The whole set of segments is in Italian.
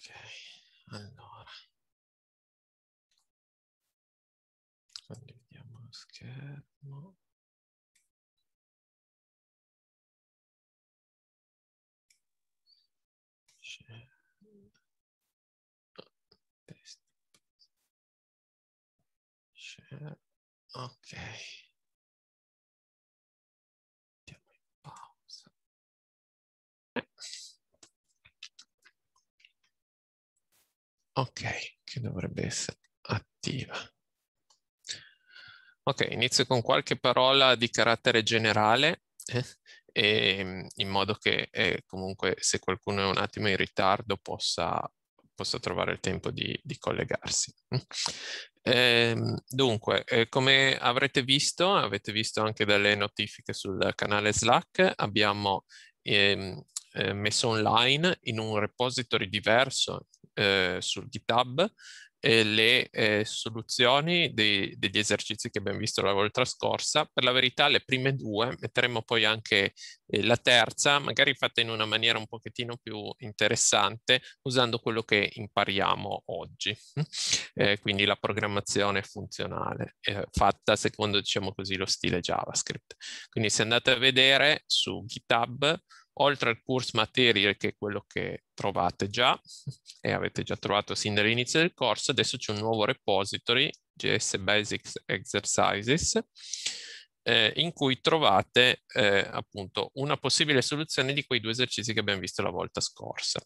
Ok, allora. Condividiamo lo schermo. Share. Ok. ok, che dovrebbe essere attiva. Ok, inizio con qualche parola di carattere generale, eh, e, mm, in modo che eh, comunque se qualcuno è un attimo in ritardo possa, possa trovare il tempo di, di collegarsi. Ehm, eh, dunque, come avrete visto, avete visto anche dalle notifiche sul canale Slack, abbiamo ehm, eh, messo online in un repository diverso eh, sul GitHub eh, le eh, soluzioni dei, degli esercizi che abbiamo visto la volta scorsa. Per la verità le prime due, metteremo poi anche eh, la terza, magari fatta in una maniera un pochettino più interessante, usando quello che impariamo oggi. Eh, quindi la programmazione funzionale, eh, fatta secondo, diciamo così, lo stile JavaScript. Quindi se andate a vedere su GitHub, oltre al course material che è quello che trovate già e avete già trovato sin dall'inizio del corso, adesso c'è un nuovo repository, JS Basics Exercises, eh, in cui trovate eh, appunto una possibile soluzione di quei due esercizi che abbiamo visto la volta scorsa.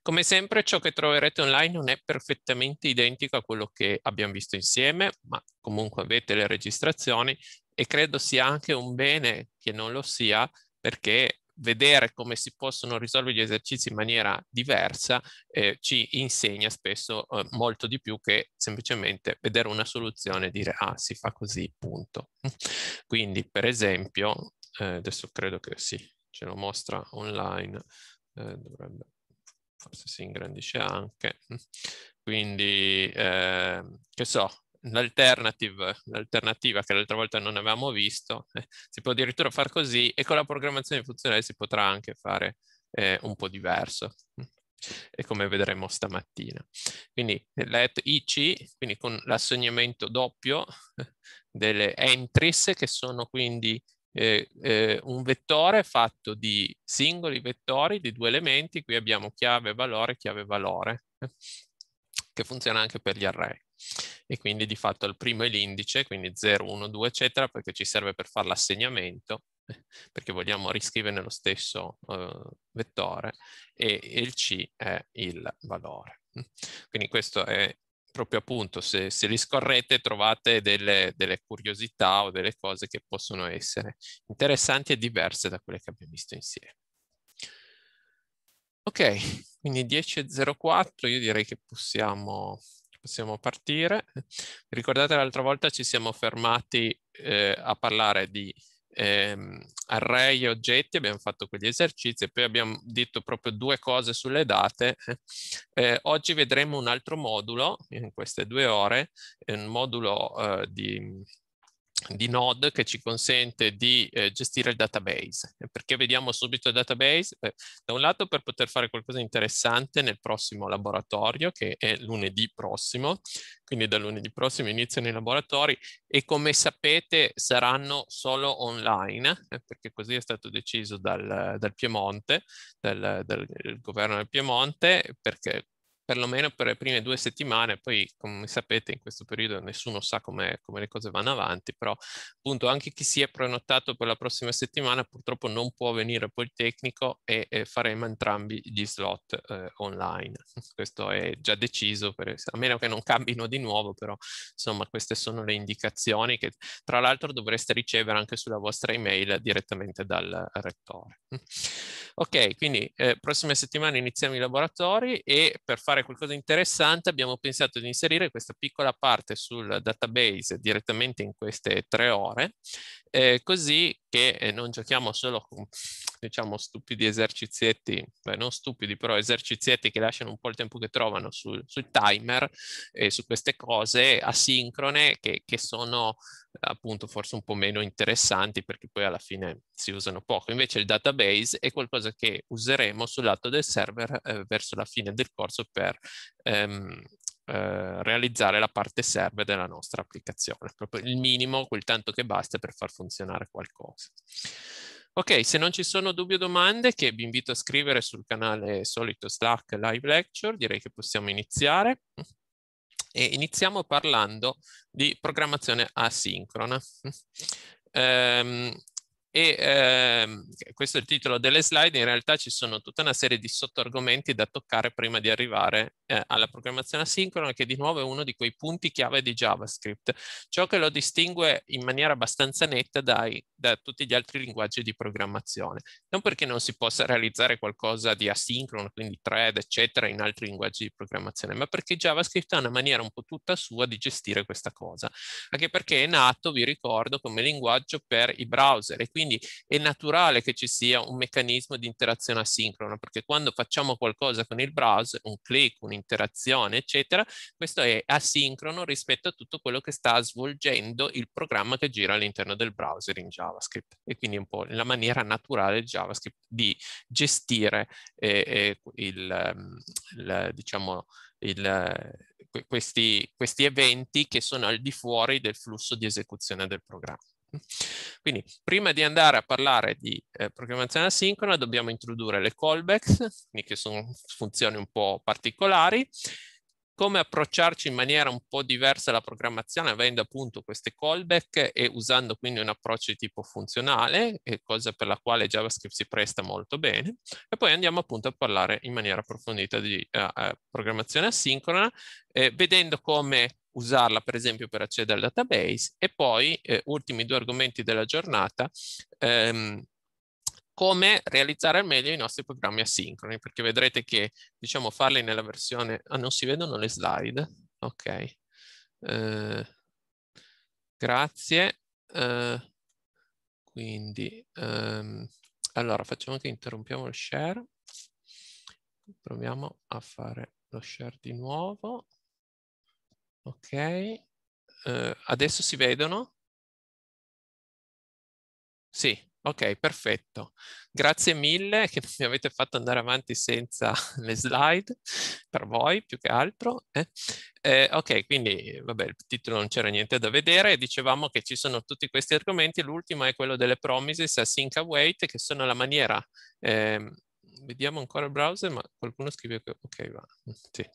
Come sempre ciò che troverete online non è perfettamente identico a quello che abbiamo visto insieme, ma comunque avete le registrazioni e credo sia anche un bene che non lo sia perché vedere come si possono risolvere gli esercizi in maniera diversa eh, ci insegna spesso eh, molto di più che semplicemente vedere una soluzione e dire ah si fa così punto. Quindi per esempio, eh, adesso credo che sì, ce lo mostra online, eh, dovrebbe, forse si ingrandisce anche, quindi eh, che so, un'alternative, un'alternativa che l'altra volta non avevamo visto, eh, si può addirittura far così e con la programmazione funzionale si potrà anche fare eh, un po' diverso mm, e come vedremo stamattina. Quindi eh, let IC, quindi con l'assegnamento doppio eh, delle entries che sono quindi eh, eh, un vettore fatto di singoli vettori di due elementi, qui abbiamo chiave valore, chiave valore, che funziona anche per gli array e quindi di fatto il primo è l'indice, quindi 0, 1, 2, eccetera, perché ci serve per fare l'assegnamento, perché vogliamo riscrivere nello stesso uh, vettore, e, e il C è il valore. Quindi questo è proprio appunto, se, se li scorrete trovate delle, delle, curiosità o delle cose che possono essere interessanti e diverse da quelle che abbiamo visto insieme. Ok, quindi 10.04, io direi che possiamo possiamo partire. Ricordate l'altra volta ci siamo fermati eh, a parlare di ehm, array e oggetti, abbiamo fatto quegli esercizi e poi abbiamo detto proprio due cose sulle date. Eh, oggi vedremo un altro modulo in queste due ore, un modulo eh, di di Node che ci consente di eh, gestire il database. Perché vediamo subito il database? Beh, da un lato per poter fare qualcosa di interessante nel prossimo laboratorio, che è lunedì prossimo, quindi da lunedì prossimo iniziano i laboratori e come sapete saranno solo online, eh, perché così è stato deciso dal, dal Piemonte, dal, dal governo del Piemonte, perché perlomeno per le prime due settimane, poi come sapete in questo periodo nessuno sa come le cose vanno avanti, però appunto anche chi si è prenotato per la prossima settimana purtroppo non può venire a Politecnico e, e faremo entrambi gli slot eh, online. Questo è già deciso, per, a meno che non cambino di nuovo, però insomma queste sono le indicazioni che tra l'altro dovreste ricevere anche sulla vostra email direttamente dal rettore. Ok, quindi eh, prossime settimane iniziamo i laboratori e per fare fare qualcosa di interessante, abbiamo pensato di inserire questa piccola parte sul database direttamente in queste tre ore, eh, così che eh, non giochiamo solo con, diciamo, stupidi esercizietti, beh, non stupidi, però esercizietti che lasciano un po' il tempo che trovano sul, sul timer e su queste cose asincrone che, che, sono appunto forse un po' meno interessanti perché poi alla fine si usano poco. Invece il database è qualcosa che useremo sul lato del server eh, verso la fine del corso per ehm, eh, realizzare la parte serve della nostra applicazione, proprio il minimo, quel tanto che basta per far funzionare qualcosa. Ok, se non ci sono dubbi o domande, che vi invito a scrivere sul canale Solito Slack Live Lecture, direi che possiamo iniziare. E iniziamo parlando di programmazione asincrona. Um, e ehm, questo è il titolo delle slide, in realtà ci sono tutta una serie di sottoargomenti da toccare prima di arrivare eh, alla programmazione asincrona che di nuovo è uno di quei punti chiave di JavaScript, ciò che lo distingue in maniera abbastanza netta dai, da tutti gli altri linguaggi di programmazione, non perché non si possa realizzare qualcosa di asincrono, quindi thread eccetera in altri linguaggi di programmazione, ma perché JavaScript ha una maniera un po' tutta sua di gestire questa cosa, anche perché è nato, vi ricordo, come linguaggio per i browser e quindi quindi è naturale che ci sia un meccanismo di interazione asincrona, perché quando facciamo qualcosa con il browser, un click, un'interazione, eccetera, questo è asincrono rispetto a tutto quello che sta svolgendo il programma che gira all'interno del browser in JavaScript. E quindi è un po' la maniera naturale di JavaScript di gestire eh, eh il, ehm, il, diciamo, il, questi, questi eventi che sono al di fuori del flusso di esecuzione del programma. Quindi prima di andare a parlare di eh, programmazione asincrona dobbiamo introdurre le callbacks, che sono funzioni un po' particolari, come approcciarci in maniera un po' diversa alla programmazione avendo appunto queste callback e usando quindi un approccio di tipo funzionale, eh, cosa per la quale JavaScript si presta molto bene, e poi andiamo appunto a parlare in maniera approfondita di uh, programmazione asincrona, eh, vedendo come usarla per esempio per accedere al database e poi eh, ultimi due argomenti della giornata ehm, come realizzare al meglio i nostri programmi asincroni, perché vedrete che, diciamo, farli nella versione... Ah, non si vedono le slide? Ok. Eh, grazie. Eh, quindi, ehm, allora, facciamo che interrompiamo il share. Proviamo a fare lo share di nuovo. Ok. Eh, adesso si vedono? Sì, Ok, perfetto. Grazie mille che mi avete fatto andare avanti senza le slide, per voi più che altro. Eh? Eh, ok, quindi vabbè, il titolo non c'era niente da vedere, dicevamo che ci sono tutti questi argomenti, l'ultimo è quello delle promises async await, che sono la maniera eh, vediamo ancora il browser, ma qualcuno scrive che ok va. Sì.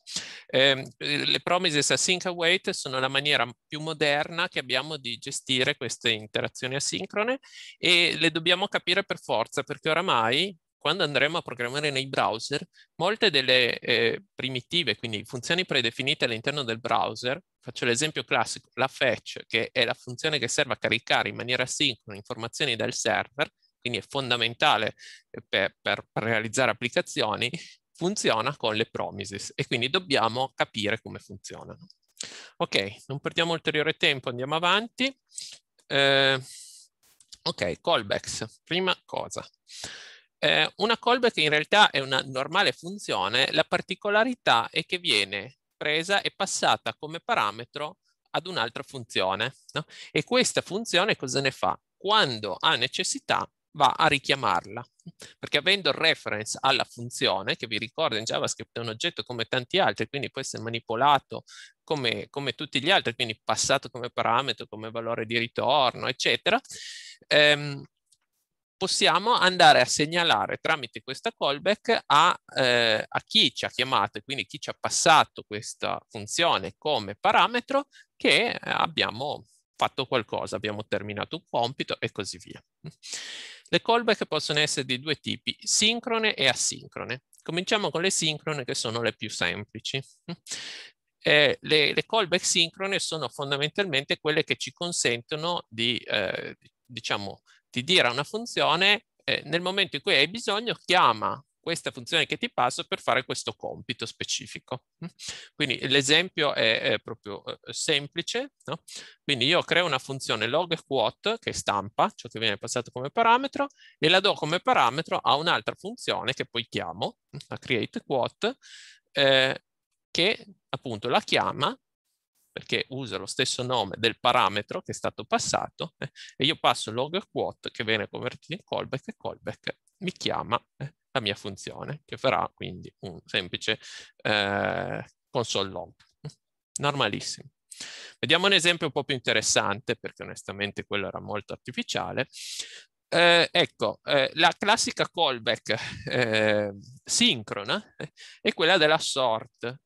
Ehm, eh, le promises async await sono la maniera più moderna che abbiamo di gestire queste interazioni asincrone e le dobbiamo capire per forza perché oramai quando andremo a programmare nei browser, molte delle eh, primitive, quindi funzioni predefinite all'interno del browser, faccio l'esempio classico, la fetch, che è la funzione che serve a caricare in maniera sincrona informazioni dal server, quindi è fondamentale per, per, per realizzare applicazioni, funziona con le promises e quindi dobbiamo capire come funzionano. Ok, non perdiamo ulteriore tempo, andiamo avanti. Eh, ok, callbacks, prima cosa. Eh, una callback in realtà è una normale funzione, la particolarità è che viene presa e passata come parametro ad un'altra funzione. No? E questa funzione cosa ne fa? Quando ha necessità va a richiamarla, perché avendo il reference alla funzione, che vi ricordo in JavaScript è un oggetto come tanti altri, quindi può essere manipolato come, come tutti gli altri, quindi passato come parametro, come valore di ritorno, eccetera, ehm, possiamo andare a segnalare tramite questa callback a, eh, a chi ci ha chiamato e quindi chi ci ha passato questa funzione come parametro che abbiamo fatto qualcosa, abbiamo terminato un compito e così via. Le callback possono essere di due tipi, sincrone e asincrone. Cominciamo con le sincrone che sono le più semplici. Eh, le, le, callback sincrone sono fondamentalmente quelle che ci consentono di, eh, diciamo, di dire a una funzione eh, nel momento in cui hai bisogno chiama questa funzione che ti passo per fare questo compito specifico. Mm. Quindi l'esempio è, è, proprio eh, semplice, no? quindi io creo una funzione log quote che stampa ciò che viene passato come parametro e la do come parametro a un'altra funzione che poi chiamo, mm, la create quote, eh, che appunto la chiama perché usa lo stesso nome del parametro che è stato passato eh, e io passo log quote che viene convertito in callback e callback mi chiama eh, la mia funzione, che farà quindi un semplice eh, console log. Normalissimo. Vediamo un esempio un po' più interessante, perché onestamente quello era molto artificiale. Eh, ecco, eh, la classica callback eh, sincrona eh, è quella della sort.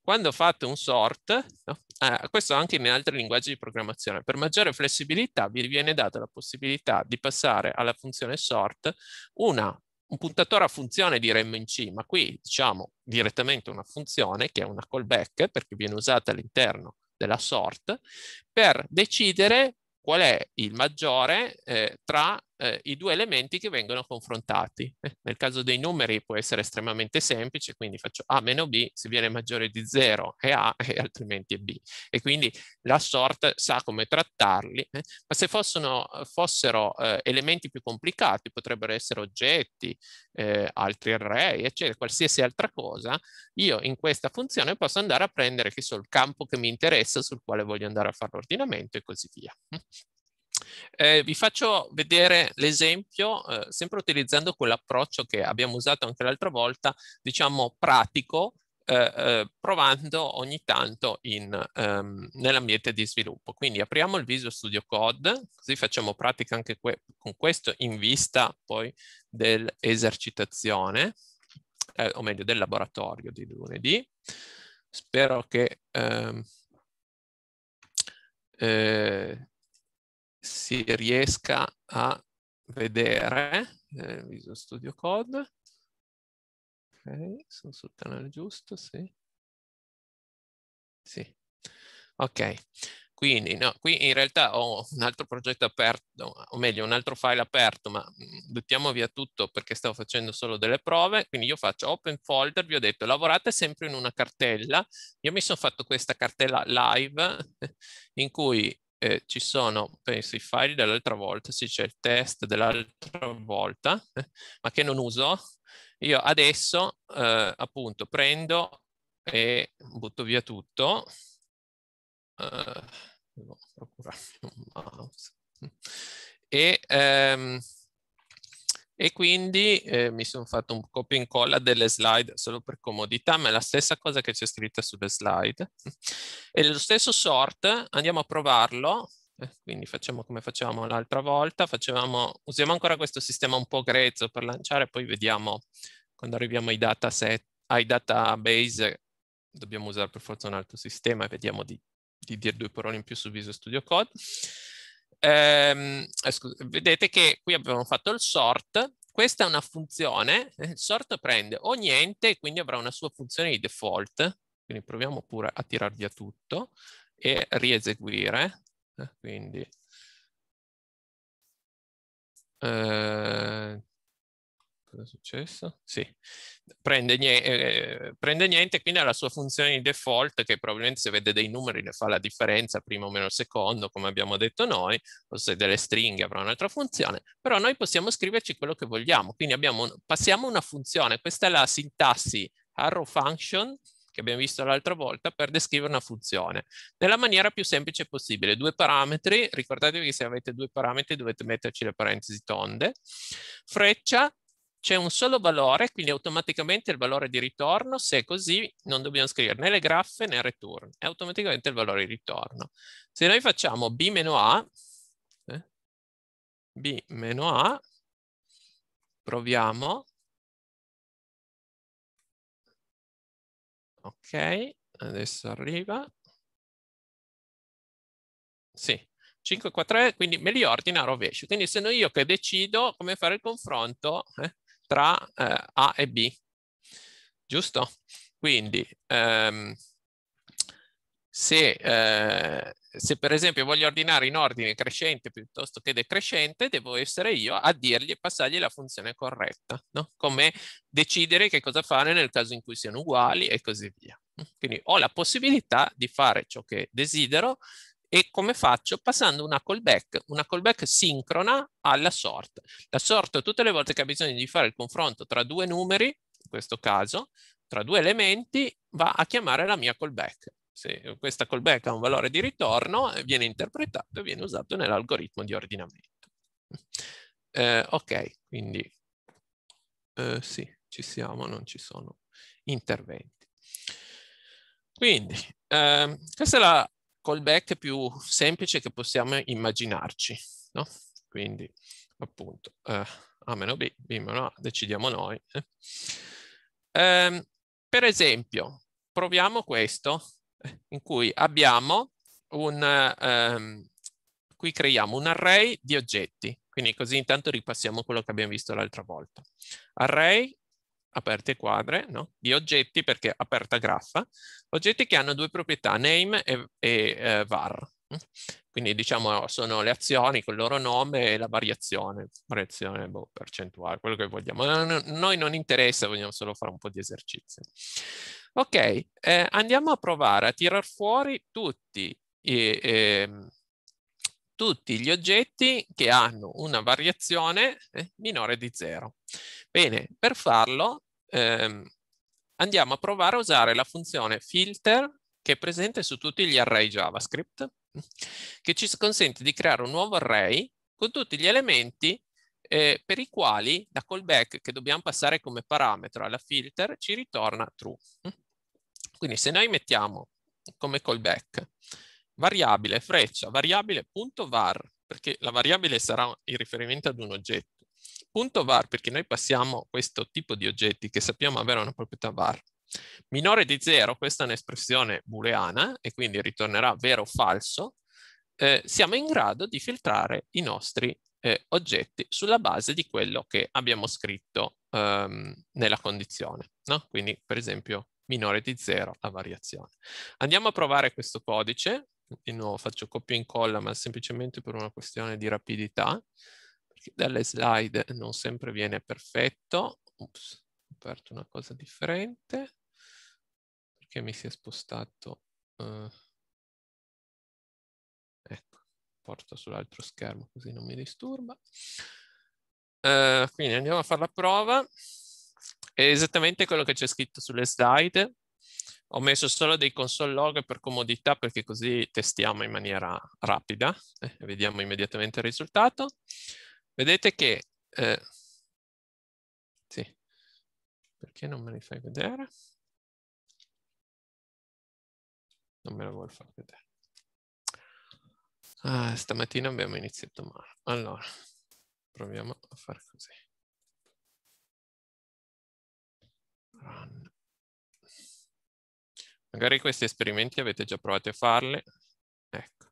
Quando fate un sort, no? Eh, questo anche in altri linguaggi di programmazione, per maggiore flessibilità vi viene data la possibilità di passare alla funzione sort una un puntatore a funzione di C, ma qui diciamo direttamente una funzione che è una callback perché viene usata all'interno della sort per decidere qual è il maggiore eh, tra eh, i due elementi che vengono confrontati. Eh, nel caso dei numeri può essere estremamente semplice, quindi faccio A meno B, se viene maggiore di 0 è A e altrimenti è B. E quindi la sort sa come trattarli, eh? ma se fossono, fossero eh, elementi più complicati, potrebbero essere oggetti, eh, altri array, eccetera, qualsiasi altra cosa, io in questa funzione posso andare a prendere che so il campo che mi interessa, sul quale voglio andare a fare l'ordinamento e così via. Eh, vi faccio vedere l'esempio, eh, sempre utilizzando quell'approccio che abbiamo usato anche l'altra volta, diciamo pratico, eh, eh provando ogni tanto ehm, nell'ambiente di sviluppo. Quindi apriamo il Visual Studio Code, così facciamo pratica anche que con questo in vista poi dell'esercitazione, eh, o meglio del laboratorio di lunedì. Spero che... Ehm, eh, si riesca a vedere eh, Visual Studio Code. Ok, sono sul canale giusto, sì. Sì. Ok. Quindi, no, qui in realtà ho un altro progetto aperto, o meglio un altro file aperto, ma mm, buttiamo via tutto perché stavo facendo solo delle prove, quindi io faccio open folder, vi ho detto lavorate sempre in una cartella, io mi sono fatto questa cartella live in cui eh, ci sono, penso, i file dell'altra volta, sì, c'è il test dell'altra volta, ma che non uso, io adesso eh, appunto prendo e butto via tutto. Uh, mouse. e ehm, e quindi eh, mi sono fatto un copia e incolla delle slide solo per comodità, ma è la stessa cosa che c'è scritta sulle slide. E lo stesso sort, andiamo a provarlo, eh, quindi facciamo come facevamo l'altra volta, facevamo, usiamo ancora questo sistema un po' grezzo per lanciare, poi vediamo quando arriviamo ai dataset, ai database, dobbiamo usare per forza un altro sistema e vediamo di, di dire due parole in più su Visual Studio Code ehm, eh, scusate, vedete che qui abbiamo fatto il sort, questa è una funzione, eh, il sort prende ogni ente e quindi avrà una sua funzione di default, quindi proviamo pure a tirar via tutto e rieseguire, eh, quindi eh, Cosa è successo? Sì, prende, eh, prende niente, quindi ha la sua funzione di default che probabilmente se vede dei numeri ne fa la differenza, primo o meno secondo, come abbiamo detto noi, o se delle stringhe avrà un'altra funzione, però noi possiamo scriverci quello che vogliamo, quindi abbiamo, passiamo una funzione, questa è la sintassi arrow function che abbiamo visto l'altra volta per descrivere una funzione nella maniera più semplice possibile. Due parametri, ricordatevi che se avete due parametri dovete metterci le parentesi tonde, freccia c'è un solo valore, quindi automaticamente il valore di ritorno, se è così non dobbiamo scrivere né le graffe né il return, è automaticamente il valore di ritorno. Se noi facciamo b-a, eh, b-a, proviamo, ok, adesso arriva, sì, 5, 4, 3, quindi me li ordina a rovescio. Quindi sono io che decido come fare il confronto eh, tra eh, A e B, giusto? Quindi ehm, se, eh, se, per esempio voglio ordinare in ordine crescente piuttosto che decrescente, devo essere io a dirgli e passargli la funzione corretta, no? come decidere che cosa fare nel caso in cui siano uguali e così via. Quindi ho la possibilità di fare ciò che desidero e come faccio? Passando una callback, una callback sincrona alla sort. La sort tutte le volte che ha bisogno di fare il confronto tra due numeri, in questo caso, tra due elementi, va a chiamare la mia callback. Se questa callback ha un valore di ritorno, eh, viene interpretato e viene usato nell'algoritmo di ordinamento. Eh, ok, quindi eh, sì, ci siamo, non ci sono interventi. Quindi, eh, questa è la callback più semplice che possiamo immaginarci, no? Quindi appunto eh, A meno B, B meno A, decidiamo noi. Eh. Eh, per esempio, proviamo questo eh, in cui abbiamo un, ehm, qui creiamo un array di oggetti, quindi così intanto ripassiamo quello che abbiamo visto l'altra volta. Array aperte quadre, no? di oggetti, perché aperta graffa, oggetti che hanno due proprietà, name e, e eh, var. Mm? Quindi diciamo sono le azioni con il loro nome e la variazione, variazione boh, percentuale, quello che vogliamo. A eh, noi non interessa, vogliamo solo fare un po' di esercizi. Ok, eh, andiamo a provare a tirar fuori tutti i, eh, tutti gli oggetti che hanno una variazione eh, minore di 0. Bene, per farlo ehm, andiamo a provare a usare la funzione filter che è presente su tutti gli array JavaScript, che ci consente di creare un nuovo array con tutti gli elementi eh, per i quali la callback che dobbiamo passare come parametro alla filter ci ritorna true. Quindi se noi mettiamo come callback variabile freccia variabile punto var perché la variabile sarà in riferimento ad un oggetto punto var perché noi passiamo questo tipo di oggetti che sappiamo avere una proprietà var minore di 0 questa è un'espressione booleana e quindi ritornerà vero o falso eh, siamo in grado di filtrare i nostri eh, oggetti sulla base di quello che abbiamo scritto ehm, nella condizione no? quindi per esempio minore di 0 la variazione andiamo a provare questo codice di nuovo faccio copia e incolla, ma semplicemente per una questione di rapidità, perché dalle slide non sempre viene perfetto. Ups, ho aperto una cosa differente, perché mi si è spostato... Uh, ecco, porto sull'altro schermo così non mi disturba. Uh, quindi andiamo a fare la prova. È esattamente quello che c'è scritto sulle slide, ho messo solo dei console log per comodità perché così testiamo in maniera rapida eh, e eh, vediamo immediatamente il risultato. Vedete che... Eh, sì, perché non me li fai vedere? Non me lo vuoi far vedere. Ah, stamattina abbiamo iniziato male. Allora, proviamo a fare così. Run. Magari questi esperimenti avete già provato a farli, ecco,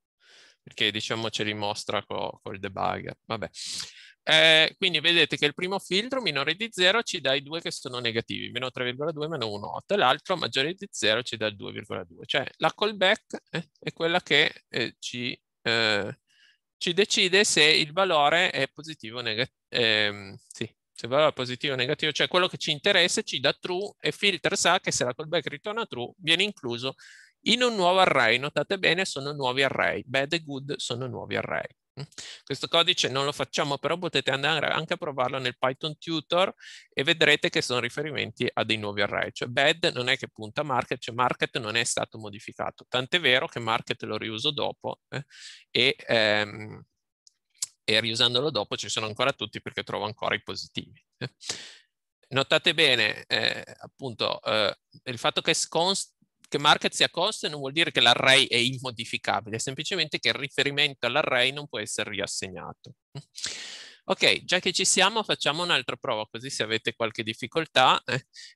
perché diciamo ce li mostra co col debugger, vabbè. Eh, quindi vedete che il primo filtro minore di 0 ci dà i due che sono negativi, meno 3,2, meno 1,8, e l'altro maggiore di 0 ci dà il 2,2, cioè la callback eh, è quella che eh, ci, eh, ci, decide se il valore è positivo o negativo, ehm, sì, se valore positivo o negativo, cioè quello che ci interessa, ci dà true e filter sa che se la callback ritorna true viene incluso in un nuovo array. Notate bene, sono nuovi array, bad e good sono nuovi array. Questo codice non lo facciamo, però potete andare anche a provarlo nel Python Tutor e vedrete che sono riferimenti a dei nuovi array, cioè bad non è che punta market, cioè market non è stato modificato, tant'è vero che market lo riuso dopo eh, e... Ehm, e riusandolo dopo ci sono ancora tutti perché trovo ancora i positivi. Notate bene eh, appunto eh, il fatto che, const, che market sia const non vuol dire che l'array è immodificabile, semplicemente che il riferimento all'array non può essere riassegnato. Ok, già che ci siamo facciamo un'altra prova così se avete qualche difficoltà.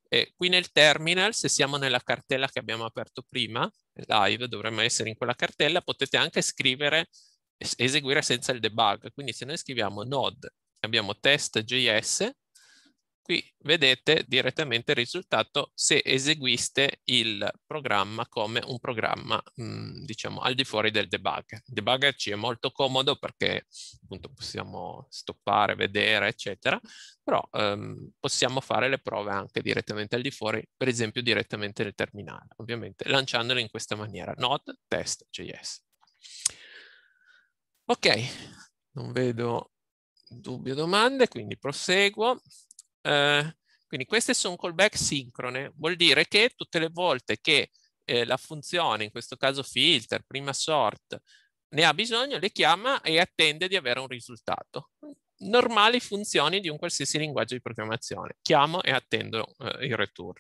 Eh, qui nel terminal, se siamo nella cartella che abbiamo aperto prima, live dovremmo essere in quella cartella, potete anche scrivere eseguire senza il debug. Quindi se noi scriviamo node e abbiamo test.js, qui vedete direttamente il risultato se eseguiste il programma come un programma, mh, mm, diciamo, al di fuori del debug. Il debugger ci è molto comodo perché appunto possiamo stoppare, vedere, eccetera, però ehm, possiamo fare le prove anche direttamente al di fuori, per esempio direttamente nel terminale, ovviamente lanciandole in questa maniera, node test.js. Ok, non vedo dubbi o domande, quindi proseguo. Eh, quindi queste sono callback sincrone, vuol dire che tutte le volte che eh, la funzione, in questo caso filter, prima sort, ne ha bisogno, le chiama e attende di avere un risultato. Normali funzioni di un qualsiasi linguaggio di programmazione. Chiamo e attendo eh, il return.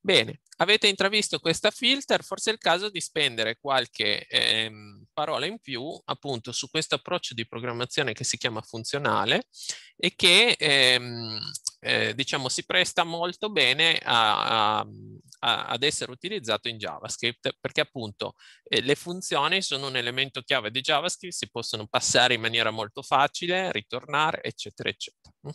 Bene, avete intravisto questa filter, forse è il caso di spendere qualche ehm, parola in più appunto su questo approccio di programmazione che si chiama funzionale e che ehm, eh, diciamo si presta molto bene a, a, a, ad essere utilizzato in JavaScript perché appunto eh, le funzioni sono un elemento chiave di JavaScript, si possono passare in maniera molto facile, ritornare eccetera eccetera. Mm.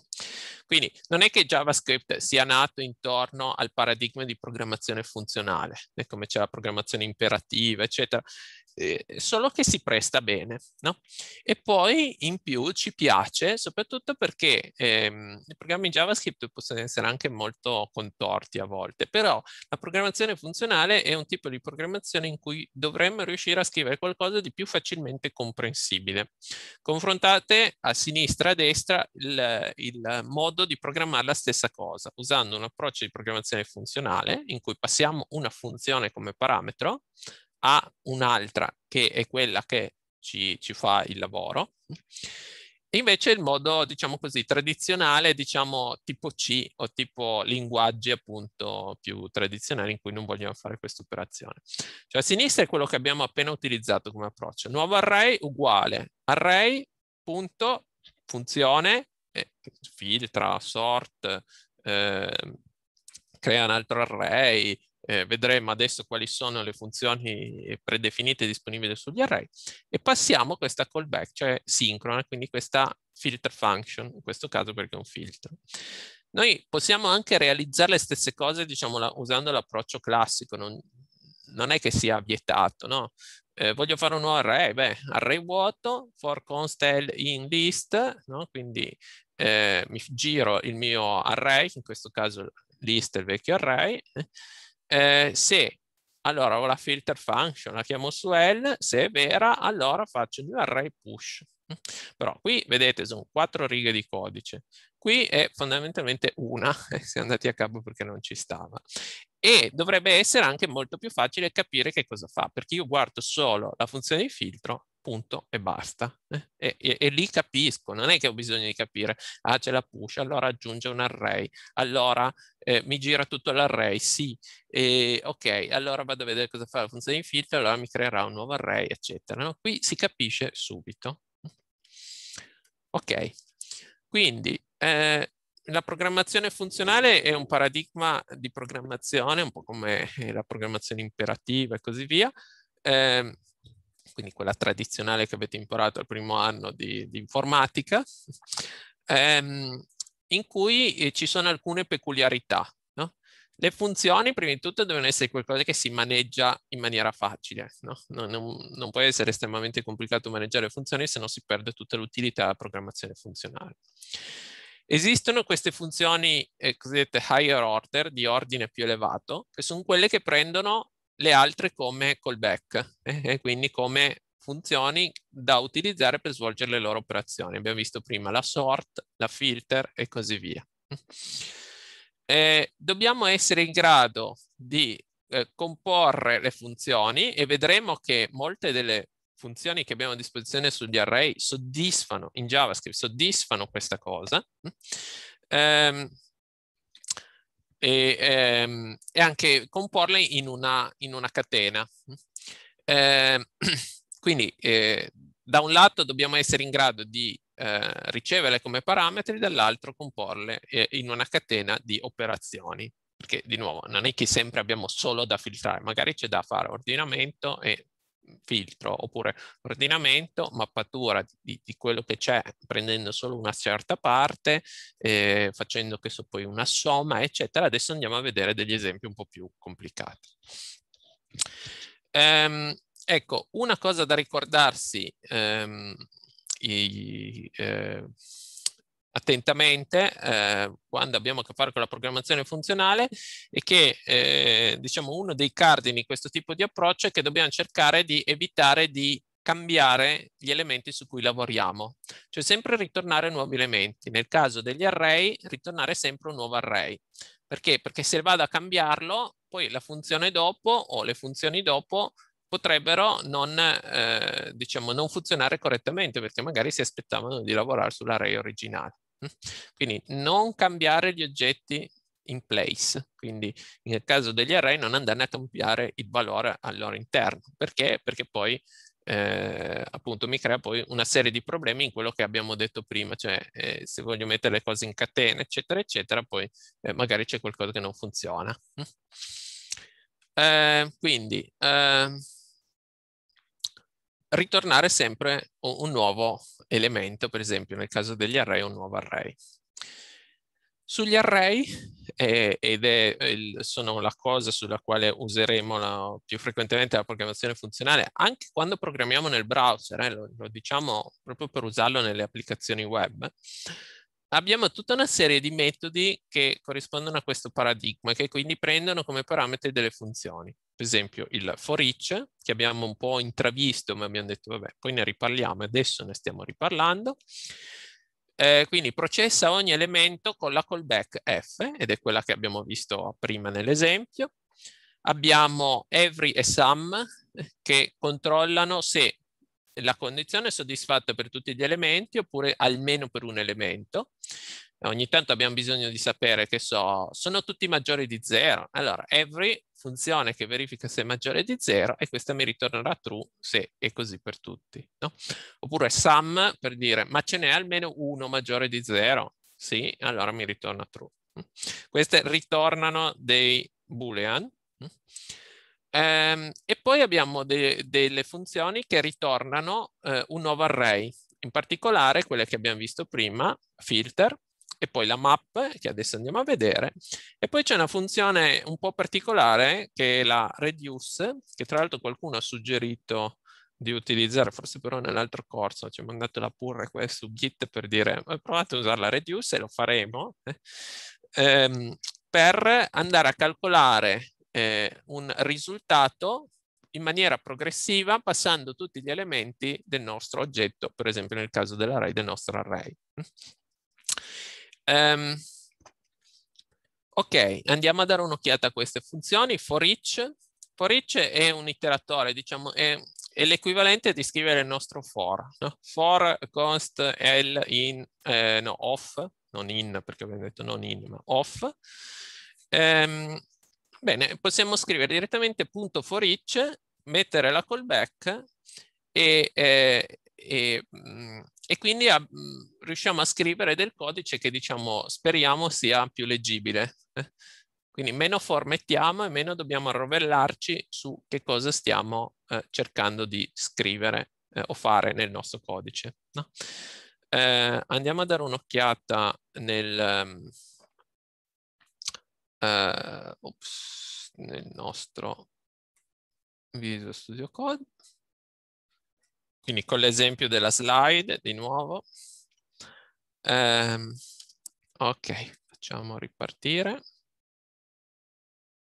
Quindi non è che JavaScript sia nato intorno al paradigma di programmazione funzionale, come c'è la programmazione imperativa eccetera, eh, solo che si presta bene. No? E poi in più ci piace soprattutto perché ehm, i programmi JavaScript possono essere anche molto contorti a volte, però la programmazione funzionale è un tipo di programmazione in cui dovremmo riuscire a scrivere qualcosa di più facilmente comprensibile. Confrontate a sinistra e a destra il, il modo di programmare la stessa cosa, usando un approccio di programmazione funzionale in cui passiamo una funzione come parametro a un'altra che è quella che ci, ci fa il lavoro. invece il modo, diciamo così, tradizionale, diciamo tipo C o tipo linguaggi appunto più tradizionali in cui non vogliamo fare questa operazione. Cioè a sinistra è quello che abbiamo appena utilizzato come approccio. Nuovo array uguale array punto funzione, eh, filtra, sort, eh, crea un altro array, eh, vedremo adesso quali sono le funzioni predefinite disponibili sugli array, e passiamo questa callback, cioè sincrona, quindi questa filter function, in questo caso perché è un filtro. Noi possiamo anche realizzare le stesse cose, diciamo, la, usando l'approccio classico, non, non, è che sia vietato, no? Eh, voglio fare un nuovo array, beh, array vuoto, for const l in list, no? Quindi eh, mi giro il mio array, in questo caso list è il vecchio array, eh, se allora ho la filter function, la chiamo su L, se è vera allora faccio un array push. Però qui vedete sono quattro righe di codice, qui è fondamentalmente una, se eh, andati a capo perché non ci stava. E dovrebbe essere anche molto più facile capire che cosa fa, perché io guardo solo la funzione di filtro punto e basta. Eh? E, e, e, lì capisco, non è che ho bisogno di capire, ah c'è la push, allora aggiunge un array, allora eh, mi gira tutto l'array, sì, e, ok, allora vado a vedere cosa fa la funzione di filtro, allora mi creerà un nuovo array, eccetera. No? Qui si capisce subito. Ok, quindi eh, la programmazione funzionale è un paradigma di programmazione, un po' come la programmazione imperativa e così via, ehm, quindi quella tradizionale che avete imparato al primo anno di, di informatica, ehm, in cui eh, ci sono alcune peculiarità. No? Le funzioni, prima di tutto, devono essere qualcosa che si maneggia in maniera facile. No? Non, non, non può essere estremamente complicato maneggiare funzioni, se no si perde tutta l'utilità della programmazione funzionale. Esistono queste funzioni eh, cosiddette higher order, di ordine più elevato, che sono quelle che prendono le altre come callback e eh, quindi come funzioni da utilizzare per svolgere le loro operazioni. Abbiamo visto prima la sort, la filter e così via. Eh, dobbiamo essere in grado di eh, comporre le funzioni e vedremo che molte delle funzioni che abbiamo a disposizione sugli array soddisfano in JavaScript, soddisfano questa cosa. Eh, e, ehm, e anche comporle in una, in una catena. Eh, quindi eh, da un lato dobbiamo essere in grado di eh, riceverle come parametri, dall'altro comporle eh, in una catena di operazioni perché di nuovo non è che sempre abbiamo solo da filtrare, magari c'è da fare ordinamento e filtro oppure ordinamento, mappatura di, di quello che c'è prendendo solo una certa parte, eh, facendo questo poi una somma, eccetera. Adesso andiamo a vedere degli esempi un po' più complicati. Ehm, ecco, una cosa da ricordarsi, ehm, i, eh, attentamente eh, quando abbiamo a che fare con la programmazione funzionale e che eh, diciamo uno dei cardini di questo tipo di approccio è che dobbiamo cercare di evitare di cambiare gli elementi su cui lavoriamo, cioè sempre ritornare nuovi elementi. Nel caso degli array, ritornare sempre un nuovo array. Perché? Perché se vado a cambiarlo, poi la funzione dopo o le funzioni dopo potrebbero non, eh, diciamo, non funzionare correttamente perché magari si aspettavano di lavorare sull'array originale. Quindi non cambiare gli oggetti in place, quindi nel caso degli array non andare a cambiare il valore al loro interno, perché? Perché poi eh, appunto mi crea poi una serie di problemi in quello che abbiamo detto prima, cioè eh, se voglio mettere le cose in catena eccetera eccetera, poi eh, magari c'è qualcosa che non funziona. Mm. Eh, quindi ehm, ritornare sempre un nuovo elemento, per esempio nel caso degli array un nuovo array. Sugli array, eh, ed è, eh, il, sono la cosa sulla quale useremo la, più frequentemente la programmazione funzionale, anche quando programmiamo nel browser, eh, lo, lo diciamo proprio per usarlo nelle applicazioni web, abbiamo tutta una serie di metodi che corrispondono a questo paradigma, che quindi prendono come parametri delle funzioni per esempio il for each, che abbiamo un po' intravisto, ma abbiamo detto vabbè, poi ne riparliamo, adesso ne stiamo riparlando. Eh, quindi processa ogni elemento con la callback f, ed è quella che abbiamo visto prima nell'esempio. Abbiamo every e sum che controllano se la condizione è soddisfatta per tutti gli elementi oppure almeno per un elemento ogni tanto abbiamo bisogno di sapere che so, sono tutti maggiori di zero. Allora, every funzione che verifica se è maggiore di zero e questa mi ritornerà true se è così per tutti. No? Oppure sum per dire ma ce n'è almeno uno maggiore di zero? Sì, allora mi ritorna true. Queste ritornano dei boolean. Ehm, e poi abbiamo de delle funzioni che ritornano eh, un nuovo array, in particolare quelle che abbiamo visto prima, filter, e poi la map che adesso andiamo a vedere e poi c'è una funzione un po' particolare che è la reduce che tra l'altro qualcuno ha suggerito di utilizzare forse però nell'altro corso ci ha mandato la pure su git per dire provate a usare la reduce e lo faremo eh, ehm, per andare a calcolare eh, un risultato in maniera progressiva passando tutti gli elementi del nostro oggetto, per esempio nel caso dell'array, del nostro array. Um, ok, andiamo a dare un'occhiata a queste funzioni. For each. For each è un iteratore, diciamo, è, è l'equivalente di scrivere il nostro for. No? For const L in, eh, no, off, non in, perché abbiamo detto non in, ma off. Um, bene, possiamo scrivere direttamente punto for each, mettere la callback e, eh, e, e, mm, e quindi... A, mm, riusciamo a scrivere del codice che diciamo speriamo sia più leggibile. Quindi meno formettiamo e meno dobbiamo arrovellarci su che cosa stiamo eh, cercando di scrivere eh, o fare nel nostro codice. No? Eh, andiamo a dare un'occhiata nel, ehm, eh, ops, nel nostro Visual Studio Code. Quindi con l'esempio della slide, di nuovo. Um, ok, facciamo ripartire.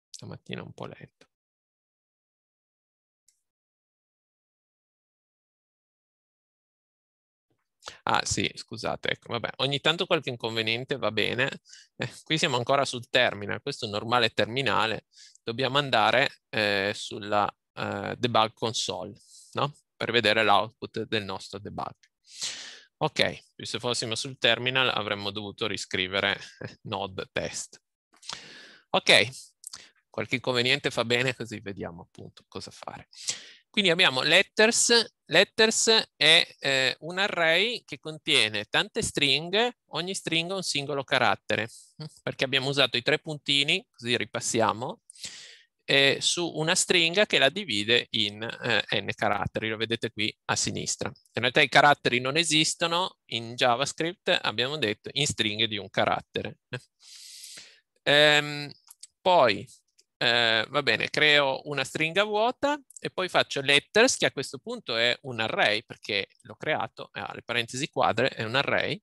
Stamattina un po' lento. Ah sì, scusate, ecco, vabbè, ogni tanto qualche inconveniente va bene. Eh, qui siamo ancora sul terminal, questo è un normale terminale. Dobbiamo andare eh, sulla eh, debug console, no? Per vedere l'output del nostro debug. Ok, se fossimo sul terminal avremmo dovuto riscrivere node test. Ok, qualche inconveniente fa bene così vediamo appunto cosa fare. Quindi abbiamo letters, letters è eh, un array che contiene tante stringhe, ogni stringa un singolo carattere, perché abbiamo usato i tre puntini, così ripassiamo, eh, su una stringa che la divide in eh, n caratteri, lo vedete qui a sinistra. In realtà i caratteri non esistono in JavaScript, abbiamo detto, in stringhe di un carattere. Ehm, poi, eh, va bene, creo una stringa vuota e poi faccio letters, che a questo punto è un array, perché l'ho creato, ha ah, le parentesi quadre, è un array,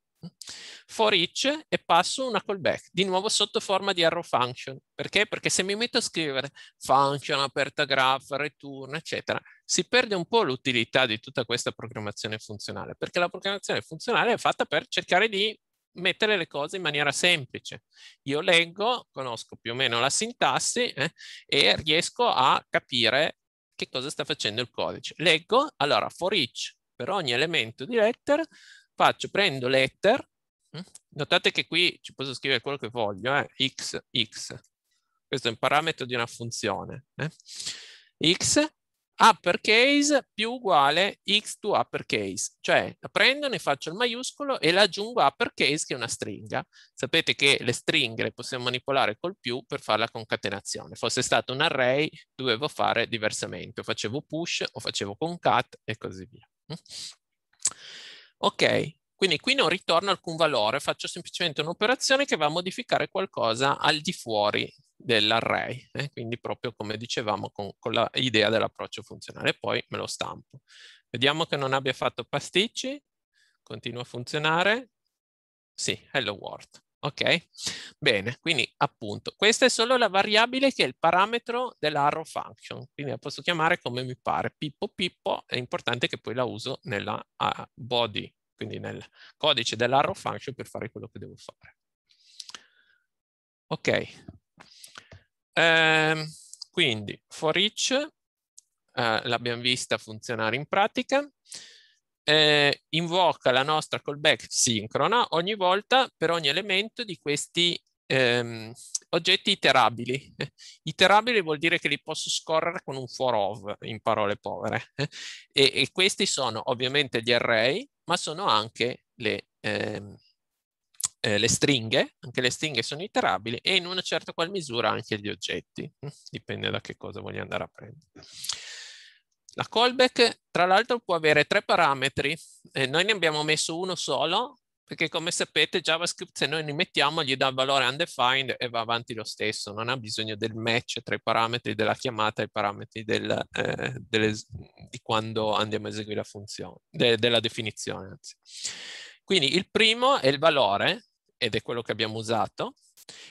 for each e passo una callback, di nuovo sotto forma di arrow function. Perché? Perché se mi metto a scrivere function, aperta graph, return, eccetera, si perde un po' l'utilità di tutta questa programmazione funzionale, perché la programmazione funzionale è fatta per cercare di mettere le cose in maniera semplice. Io leggo, conosco più o meno la sintassi eh, e riesco a capire che cosa sta facendo il codice. Leggo, allora, for each, per ogni elemento di letter, faccio, prendo letter, mm, notate che qui ci posso scrivere quello che voglio, eh? x, x, questo è un parametro di una funzione, eh? x uppercase più uguale x to uppercase, cioè la prendo, ne faccio il maiuscolo e la aggiungo uppercase che è una stringa. Sapete che le stringhe le possiamo manipolare col più per fare la concatenazione. Fosse stato un array dovevo fare diversamente, o facevo push o facevo concat e così via. Mm. Ok, quindi qui non ritorno alcun valore, faccio semplicemente un'operazione che va a modificare qualcosa al di fuori dell'array, eh? quindi proprio come dicevamo con, con l'idea dell'approccio funzionale, poi me lo stampo. Vediamo che non abbia fatto pasticci, continua a funzionare, sì, hello world. Ok? Bene, quindi appunto, questa è solo la variabile che è il parametro dell'arrow function, quindi la posso chiamare come mi pare, pippo pippo, è importante che poi la uso nella uh, body, quindi nel codice dell'arrow function per fare quello che devo fare. Ok, ehm, quindi for each uh, l'abbiamo vista funzionare in pratica, eh, invoca la nostra callback sincrona ogni volta per ogni elemento di questi ehm, oggetti iterabili. Iterabili vuol dire che li posso scorrere con un for of, in parole povere. E, e questi sono ovviamente gli array, ma sono anche le, ehm, eh, le, stringhe, anche le stringhe sono iterabili e in una certa qual misura anche gli oggetti, dipende da che cosa voglio andare a prendere. La callback, tra l'altro, può avere tre parametri. E noi ne abbiamo messo uno solo, perché come sapete JavaScript se noi ne mettiamo gli dà il valore undefined e va avanti lo stesso, non ha bisogno del match tra i parametri della chiamata e i parametri del, eh, delle, di quando andiamo a eseguire la funzione, de, della definizione anzi. Quindi il primo è il valore, ed è quello che abbiamo usato.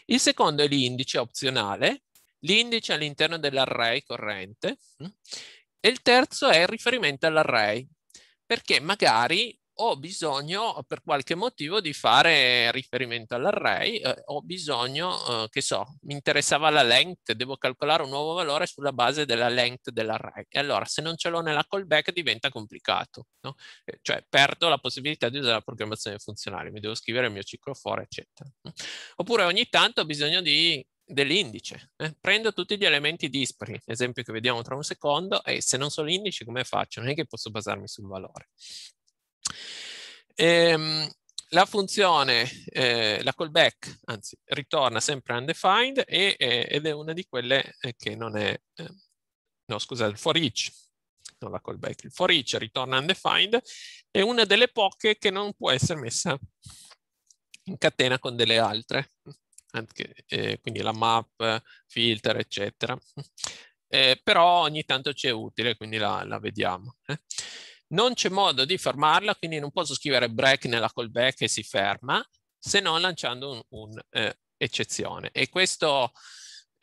Il secondo è l'indice opzionale, l'indice all'interno dell'array corrente. Hm? E il terzo è il riferimento all'array, perché magari ho bisogno per qualche motivo di fare riferimento all'array, eh, ho bisogno, eh, che so, mi interessava la length, devo calcolare un nuovo valore sulla base della length dell'array. E allora se non ce l'ho nella callback diventa complicato, no? Eh, cioè perdo la possibilità di usare la programmazione funzionale, mi devo scrivere il mio ciclo for, eccetera. Oppure ogni tanto ho bisogno di dell'indice. Eh? Prendo tutti gli elementi dispari, esempio che vediamo tra un secondo, e se non so l'indice come faccio? Non è che posso basarmi sul valore. Ehm, la funzione, eh, la callback, anzi, ritorna sempre undefined e, eh, ed è una di quelle eh, che non è, eh, no scusa, il for each, non la callback, il for each ritorna undefined, è una delle poche che non può essere messa in catena con delle altre anche, eh, quindi la map, filter, eccetera. Eh, però ogni tanto ci è utile, quindi la, la vediamo. Eh. Non c'è modo di fermarla, quindi non posso scrivere break nella callback e si ferma, se non lanciando un'eccezione. Un, eh, e questo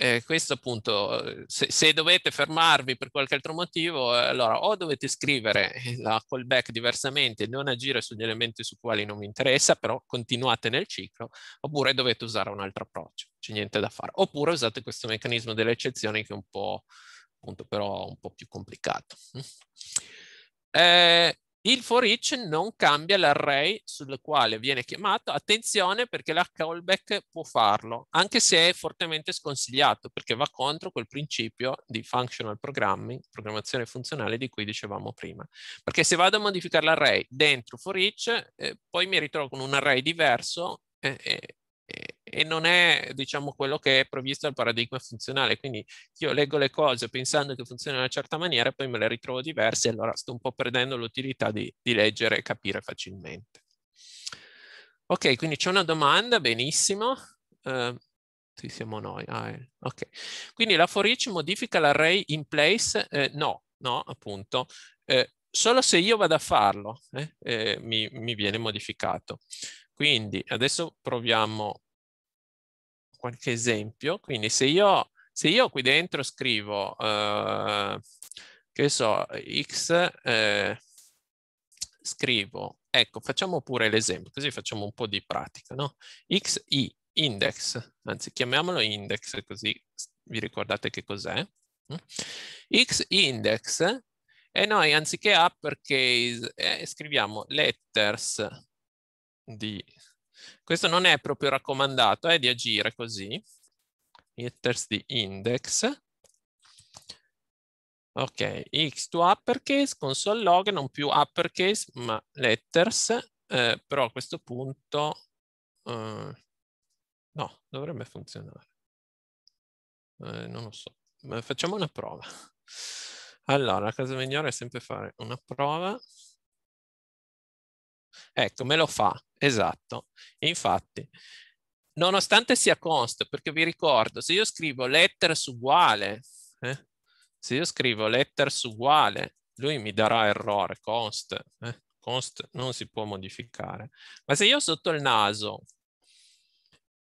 eh, questo appunto, eh, se, se, dovete fermarvi per qualche altro motivo, eh, allora o dovete scrivere eh, la callback diversamente, non agire sugli elementi su quali non vi interessa, però continuate nel ciclo, oppure dovete usare un altro approccio, c'è niente da fare. Oppure usate questo meccanismo delle eccezioni che è un po', appunto, però un po' più complicato. Mm. Eh, il for each non cambia l'array sul quale viene chiamato. Attenzione perché la callback può farlo, anche se è fortemente sconsigliato perché va contro quel principio di functional programming, programmazione funzionale di cui dicevamo prima. Perché se vado a modificare l'array dentro for each, eh, poi mi ritrovo con un array diverso eh, eh, e non è, diciamo, quello che è previsto dal paradigma funzionale. Quindi io leggo le cose pensando che funzionano in una certa maniera e poi me le ritrovo diverse e allora sto un po' perdendo l'utilità di, di leggere e capire facilmente. Ok, quindi c'è una domanda, benissimo. Uh, sì, siamo noi. Ah, eh, ok. Quindi la for each modifica l'array in place? Eh, no, no, appunto. Eh, solo se io vado a farlo eh, eh mi, mi, viene modificato. Quindi adesso proviamo qualche esempio. Quindi se io, se io qui dentro scrivo, eh, che so, x, eh, scrivo, ecco, facciamo pure l'esempio, così facciamo un po' di pratica, no? xi index, anzi chiamiamolo index così vi ricordate che cos'è. Mm? x index e noi anziché uppercase eh, scriviamo letters di questo non è proprio raccomandato, è eh, di agire così. Hitters di index. Ok, x to uppercase, console log, non più uppercase, ma letters. Eh, però a questo punto... Eh, no, dovrebbe funzionare. Eh, non lo so. Ma facciamo una prova. Allora, la cosa migliore è sempre fare una prova. Ecco, me lo fa, esatto. Infatti, nonostante sia const, perché vi ricordo, se io scrivo letters uguale, eh, se io scrivo letters uguale, lui mi darà errore, const, eh, const non si può modificare. Ma se io sotto il naso,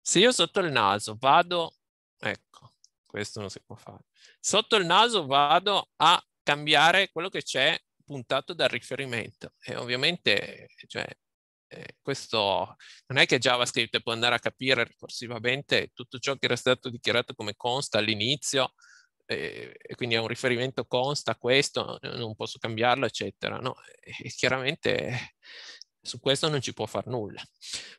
se io sotto il naso vado, ecco, questo non si può fare, sotto il naso vado a cambiare quello che c'è puntato dal riferimento e ovviamente cioè, eh, questo non è che JavaScript può andare a capire ricorsivamente tutto ciò che era stato dichiarato come consta all'inizio eh, e quindi è un riferimento consta questo, non posso cambiarlo, eccetera. No, e chiaramente su questo non ci può fare nulla.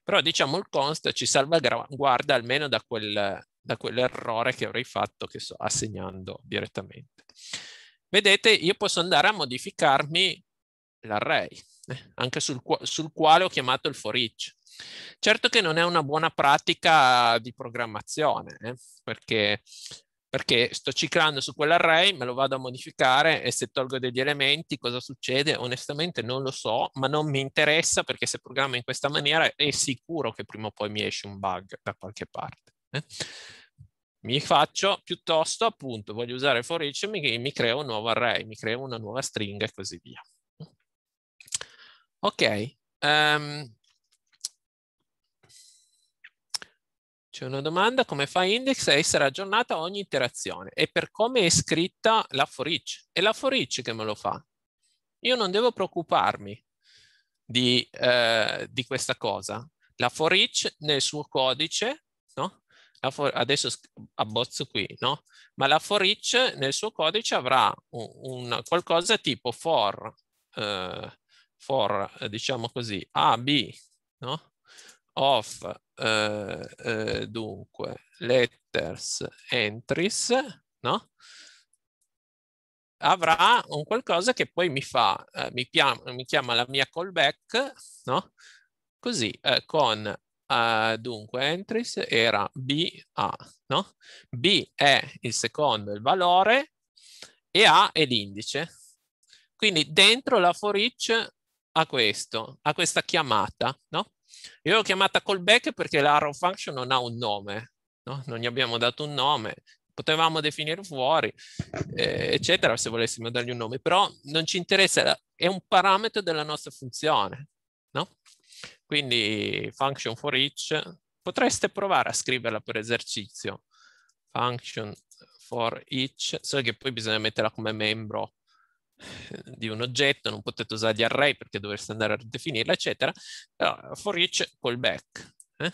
Però diciamo il const ci salvaguarda almeno da, quel, da quell'errore che avrei fatto, che so, assegnando direttamente vedete io posso andare a modificarmi l'array, eh, anche sul, sul, quale ho chiamato il for each. Certo che non è una buona pratica di programmazione, eh, perché, perché sto ciclando su quell'array, me lo vado a modificare e se tolgo degli elementi cosa succede? Onestamente non lo so, ma non mi interessa perché se programmo in questa maniera è sicuro che prima o poi mi esce un bug da qualche parte. Eh mi faccio piuttosto appunto voglio usare for each e mi, mi creo un nuovo array, mi creo una nuova stringa e così via. Ok, um, c'è una domanda, come fa index a essere aggiornata a ogni interazione e per come è scritta la for each? È la for each che me lo fa. Io non devo preoccuparmi di, eh, di questa cosa. La for each nel suo codice no? For, adesso abbozzo qui, no? Ma la for each nel suo codice avrà un, un qualcosa tipo for, eh, for, eh, diciamo così, A, B, no? Of, eh, eh, dunque, letters, entries, no? Avrà un qualcosa che poi mi fa, eh, mi, chiama, mi chiama la mia callback, no? Così, eh, con Uh, dunque, entries era BA, no? B è il secondo, il valore, e A è l'indice. Quindi dentro la for each ha questo, a questa chiamata, no? Io l'ho chiamata callback perché l'arrow function non ha un nome, no? Non gli abbiamo dato un nome, potevamo definire fuori, eh, eccetera, se volessimo dargli un nome, però non ci interessa, è un parametro della nostra funzione, no? Quindi function for each, potreste provare a scriverla per esercizio, function for each, solo che poi bisogna metterla come membro di un oggetto, non potete usare di array perché dovreste andare a definirla, eccetera, però for each callback. Eh?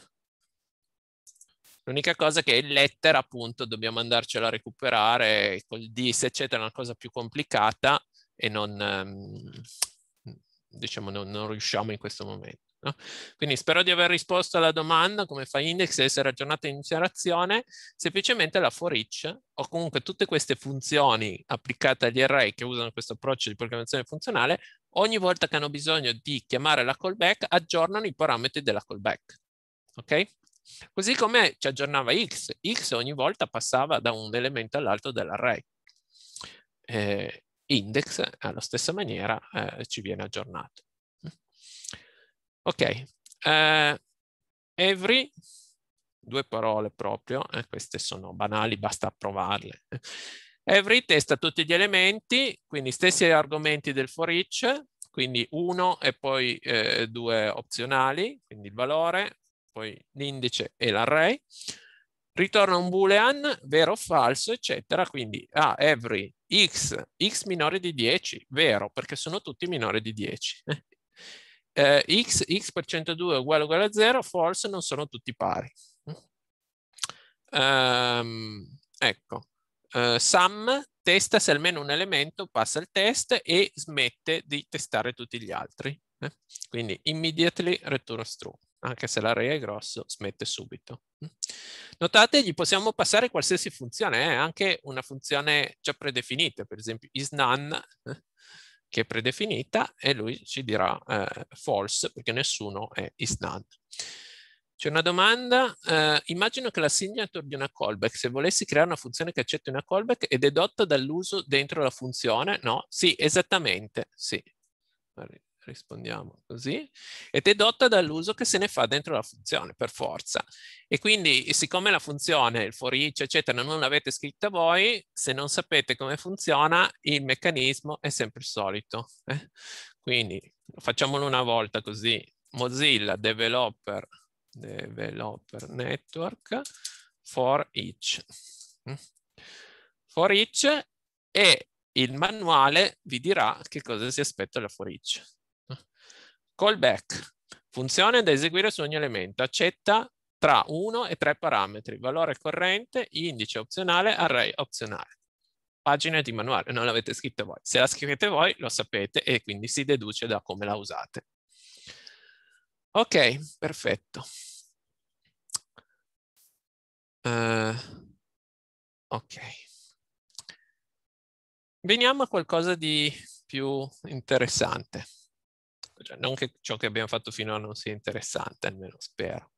L'unica cosa che è lettera, appunto, dobbiamo andarcela a recuperare col dis, eccetera, è una cosa più complicata e non, ehm, diciamo, non, non riusciamo in questo momento. No? Quindi spero di aver risposto alla domanda come fa index e essere aggiornata in iterazione, semplicemente la for each o comunque tutte queste funzioni applicate agli array che usano questo approccio di programmazione funzionale, ogni volta che hanno bisogno di chiamare la callback aggiornano i parametri della callback. Ok? Così come ci aggiornava x, x ogni volta passava da un elemento all'altro dell'array. Eh, index eh, alla stessa maniera eh, ci viene aggiornato. Ok, uh, eh, every, due parole proprio, eh, queste sono banali, basta provarle. Every testa tutti gli elementi, quindi stessi argomenti del for each, quindi 1 e poi 2 eh, opzionali, quindi il valore, poi l'indice e l'array. Ritorna un boolean, vero o falso, eccetera, quindi a ah, every x, x minore di 10, vero, perché sono tutti minori di 10 eh, x, x per 102 è uguale, uguale a 0, forse non sono tutti pari. Um, ecco, uh, sum testa se almeno un elemento passa il test e smette di testare tutti gli altri. Eh? Quindi immediately returns true, anche se l'area è grosso, smette subito. Notate, gli possiamo passare qualsiasi funzione, eh? anche una funzione già predefinita, per esempio isNone. eh? che è predefinita e lui ci dirà eh, false perché nessuno è is none. C'è una domanda, eh, immagino che la signature di una callback, se volessi creare una funzione che accetti una callback è dedotta dall'uso dentro la funzione, no? Sì, esattamente, sì rispondiamo così, ed è dotta dall'uso che se ne fa dentro la funzione, per forza. E quindi, siccome la funzione, il for each, eccetera, non l'avete scritta voi, se non sapete come funziona, il meccanismo è sempre il solito. Eh? Quindi, facciamolo una volta così. Mozilla Developer, developer Network for each. Mm. For each è il manuale vi dirà che cosa si aspetta da for each. Callback, funzione da eseguire su ogni elemento, accetta tra 1 e 3 parametri, valore corrente, indice opzionale, array opzionale. Pagina di manuale, non l'avete scritta voi. Se la scrivete voi lo sapete e quindi si deduce da come la usate. Ok, perfetto. Uh, ok. Veniamo a qualcosa di più interessante. Cioè, non che ciò che abbiamo fatto finora non sia interessante, almeno spero.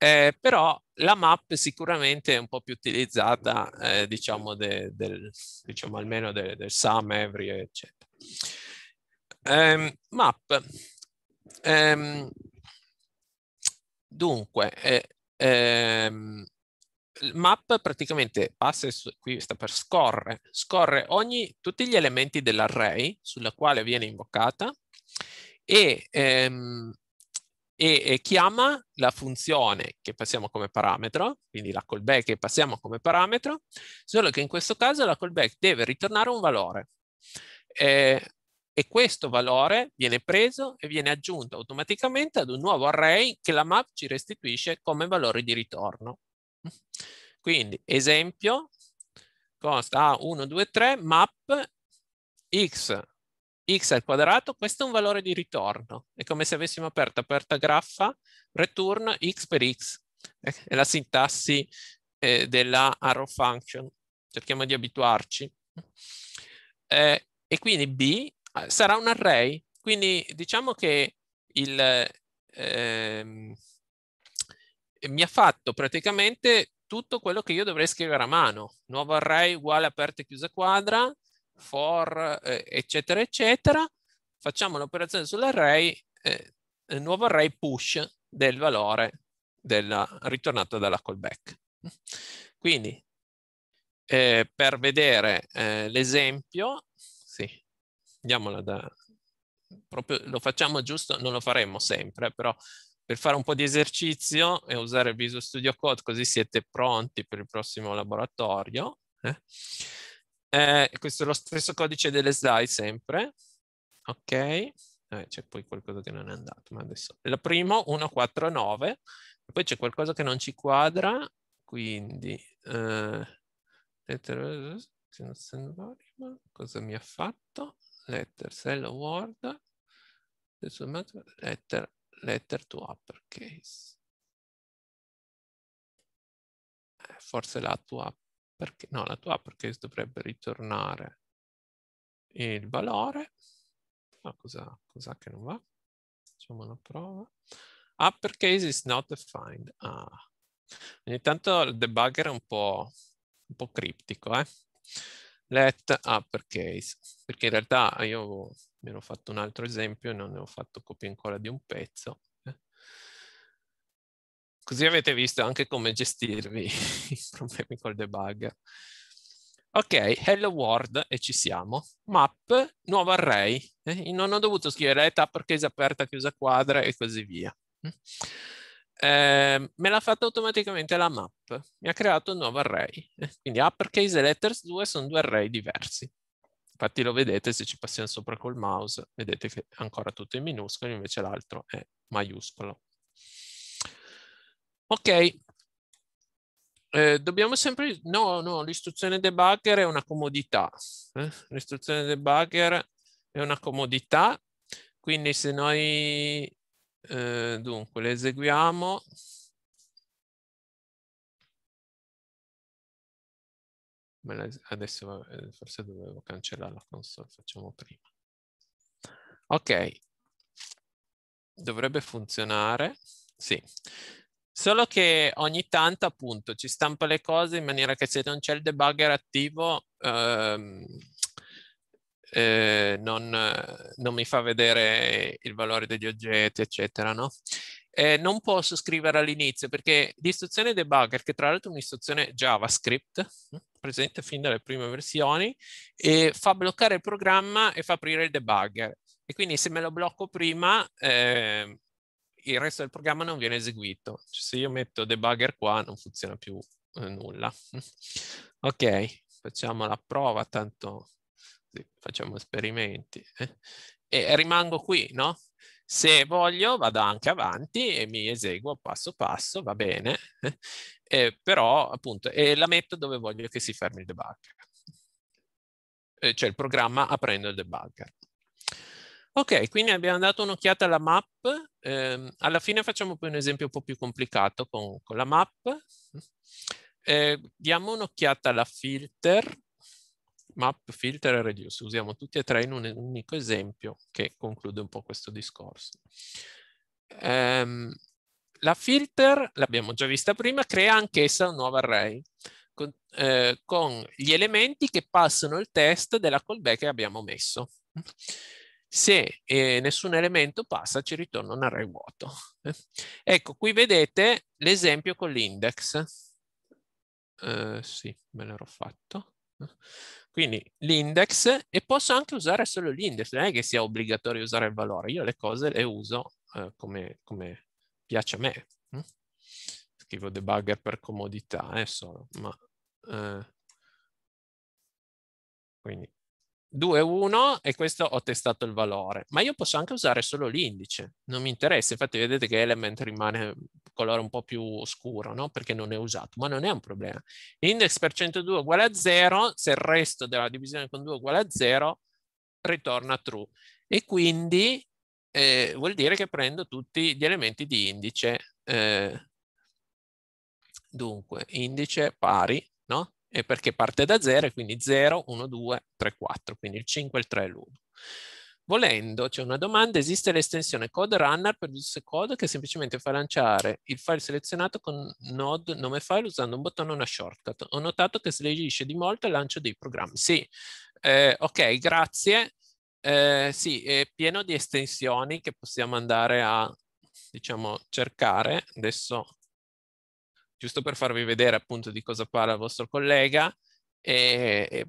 Eh, però la map sicuramente è un po' più utilizzata, eh, diciamo, de, del, diciamo, almeno del de sum, every, eccetera. Um, map. Um, dunque, eh, ehm, map praticamente passa, su, qui sta per scorre, scorre ogni, tutti gli elementi dell'array sulla quale viene invocata e, ehm, e, e chiama la funzione che passiamo come parametro, quindi la callback che passiamo come parametro, solo che in questo caso la callback deve ritornare un valore. Eh, e questo valore viene preso e viene aggiunto automaticamente ad un nuovo array che la map ci restituisce come valore di ritorno. Quindi esempio, costa A123 map x x al quadrato, questo è un valore di ritorno, è come se avessimo aperto aperta graffa, return x per x, eh, è la sintassi eh, della arrow function, cerchiamo di abituarci. Eh, e quindi b eh, sarà un array, quindi diciamo che il, eh, mi ha fatto praticamente tutto quello che io dovrei scrivere a mano, nuovo array uguale aperta e chiusa quadra, for, eh, eccetera, eccetera, facciamo un'operazione sull'array, eh, nuovo array push del valore della, ritornato dalla callback. Quindi, eh, per vedere eh, l'esempio, sì, andiamola da, proprio lo facciamo giusto, non lo faremo sempre, però per fare un po' di esercizio e usare Visual Studio Code così siete pronti per il prossimo laboratorio. Eh? Eh, questo è lo stesso codice delle slide sempre. Ok, eh, c'è poi qualcosa che non è andato, ma adesso... La primo, 149, poi c'è qualcosa che non ci quadra, quindi... Eh, cosa mi ha fatto? Letter, cell, word, letter, letter to uppercase. Eh, forse la to uppercase perché no, la tua uppercase dovrebbe ritornare il valore. Ma no, cosa, cosa che non va? Facciamo una prova. Uppercase ah, is not defined. Ah. Ogni tanto il debugger è un po', un po criptico, eh? Let uppercase, ah, perché in realtà io mi ero fatto un altro esempio e non ne ho fatto copia e incolla di un pezzo Così avete visto anche come gestirvi i problemi col debug. Ok, hello world e ci siamo. Map, nuovo array. Eh, non ho dovuto scrivere età perché aperta, chiusa quadra e così via. Eh, me l'ha fatta automaticamente la map, mi ha creato un nuovo array. Eh, quindi uppercase ah, e letters 2 sono due array diversi. Infatti lo vedete se ci passiamo sopra col mouse, vedete che ancora tutto è in minuscolo, invece l'altro è maiuscolo. Ok, eh, dobbiamo sempre... No, no, l'istruzione debugger è una comodità. Eh? L'istruzione debugger è una comodità, quindi se noi... Eh, dunque, le eseguiamo... adesso eh, forse dovevo cancellare la console, facciamo prima. Ok, dovrebbe funzionare, sì. Solo che ogni tanto appunto ci stampa le cose in maniera che se non c'è il debugger attivo ehm, eh, non, non, mi fa vedere il valore degli oggetti, eccetera, no? Eh, non posso scrivere all'inizio perché l'istruzione debugger, che tra l'altro è un'istruzione JavaScript, hm, presente fin dalle prime versioni, eh, fa bloccare il programma e fa aprire il debugger. E quindi se me lo blocco prima, eh, il resto del programma non viene eseguito. Cioè, se io metto debugger qua non funziona più eh, nulla. ok, facciamo la prova, tanto facciamo esperimenti. Eh? E rimango qui, no? Se voglio vado anche avanti e mi eseguo passo passo, va bene, eh, però appunto eh, la metto dove voglio che si fermi il debugger. Eh, cioè il programma aprendo il debugger. Ok, quindi abbiamo dato un'occhiata alla map, eh, alla fine facciamo poi un esempio un po' più complicato con, con la map, eh, diamo un'occhiata alla filter, map, filter e reduce, usiamo tutti e tre in un unico esempio che conclude un po' questo discorso. Eh, la filter, l'abbiamo già vista prima, crea anch'essa un nuovo array con, eh, con gli elementi che passano il test della callback che abbiamo messo se eh, nessun elemento passa ci ritorna un array vuoto. Ecco, qui vedete l'esempio con l'index. Uh, sì, me l'ero fatto. Quindi l'index e posso anche usare solo l'index, non è che sia obbligatorio usare il valore, io le cose le uso uh, come, come, piace a me. Scrivo debugger per comodità, eh, solo, ma... Uh, quindi 2, 1 e questo ho testato il valore, ma io posso anche usare solo l'indice, non mi interessa, infatti vedete che element rimane colore un po' più scuro, no? perché non è usato, ma non è un problema. Index per 102 uguale a 0, se il resto della divisione con 2 uguale a 0, ritorna true. E quindi eh, vuol dire che prendo tutti gli elementi di indice, eh, dunque indice pari, no? e perché parte da 0 e quindi 0, 1, 2, 3, 4, quindi il 5, il 3 e l'1. Volendo, c'è una domanda, esiste l'estensione code runner per produce code che semplicemente fa lanciare il file selezionato con node nome file usando un bottone o una shortcut. Ho notato che si leggisce di molto il lancio dei programmi. Sì, eh, ok, grazie. Eh, sì, è pieno di estensioni che possiamo andare a, diciamo, cercare. Adesso giusto per farvi vedere appunto di cosa parla il vostro collega e, e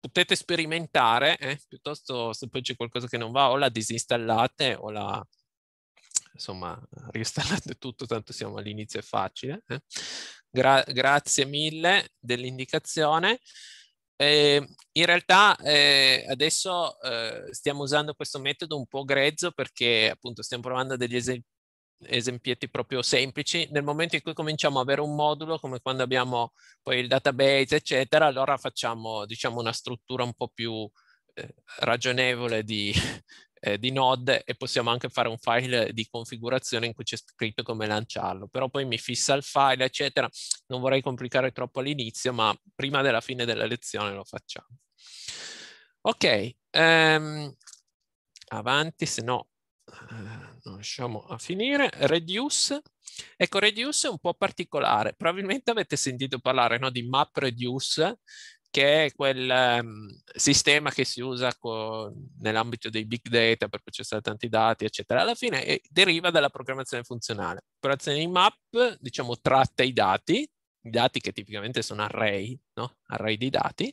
potete sperimentare, eh, piuttosto se poi c'è qualcosa che non va o la disinstallate o la insomma reinstallate tutto, tanto siamo all'inizio è facile. Eh. Gra grazie mille dell'indicazione. Eh, in realtà eh, adesso eh, stiamo usando questo metodo un po' grezzo perché appunto stiamo provando degli esempi esempietti proprio semplici, nel momento in cui cominciamo ad avere un modulo, come quando abbiamo poi il database, eccetera, allora facciamo diciamo, una struttura un po' più eh, ragionevole di, eh, di node e possiamo anche fare un file di configurazione in cui c'è scritto come lanciarlo, però poi mi fissa il file, eccetera. Non vorrei complicare troppo all'inizio, ma prima della fine della lezione lo facciamo. Ok, ehm, avanti, se no eh, lasciamo a finire, reduce. Ecco, reduce è un po' particolare. Probabilmente avete sentito parlare no, di map reduce, che è quel um, sistema che si usa nell'ambito dei big data per processare tanti dati, eccetera. Alla fine eh, deriva dalla programmazione funzionale. L'operazione di map, diciamo, tratta i dati i dati che tipicamente sono array, no? array di dati,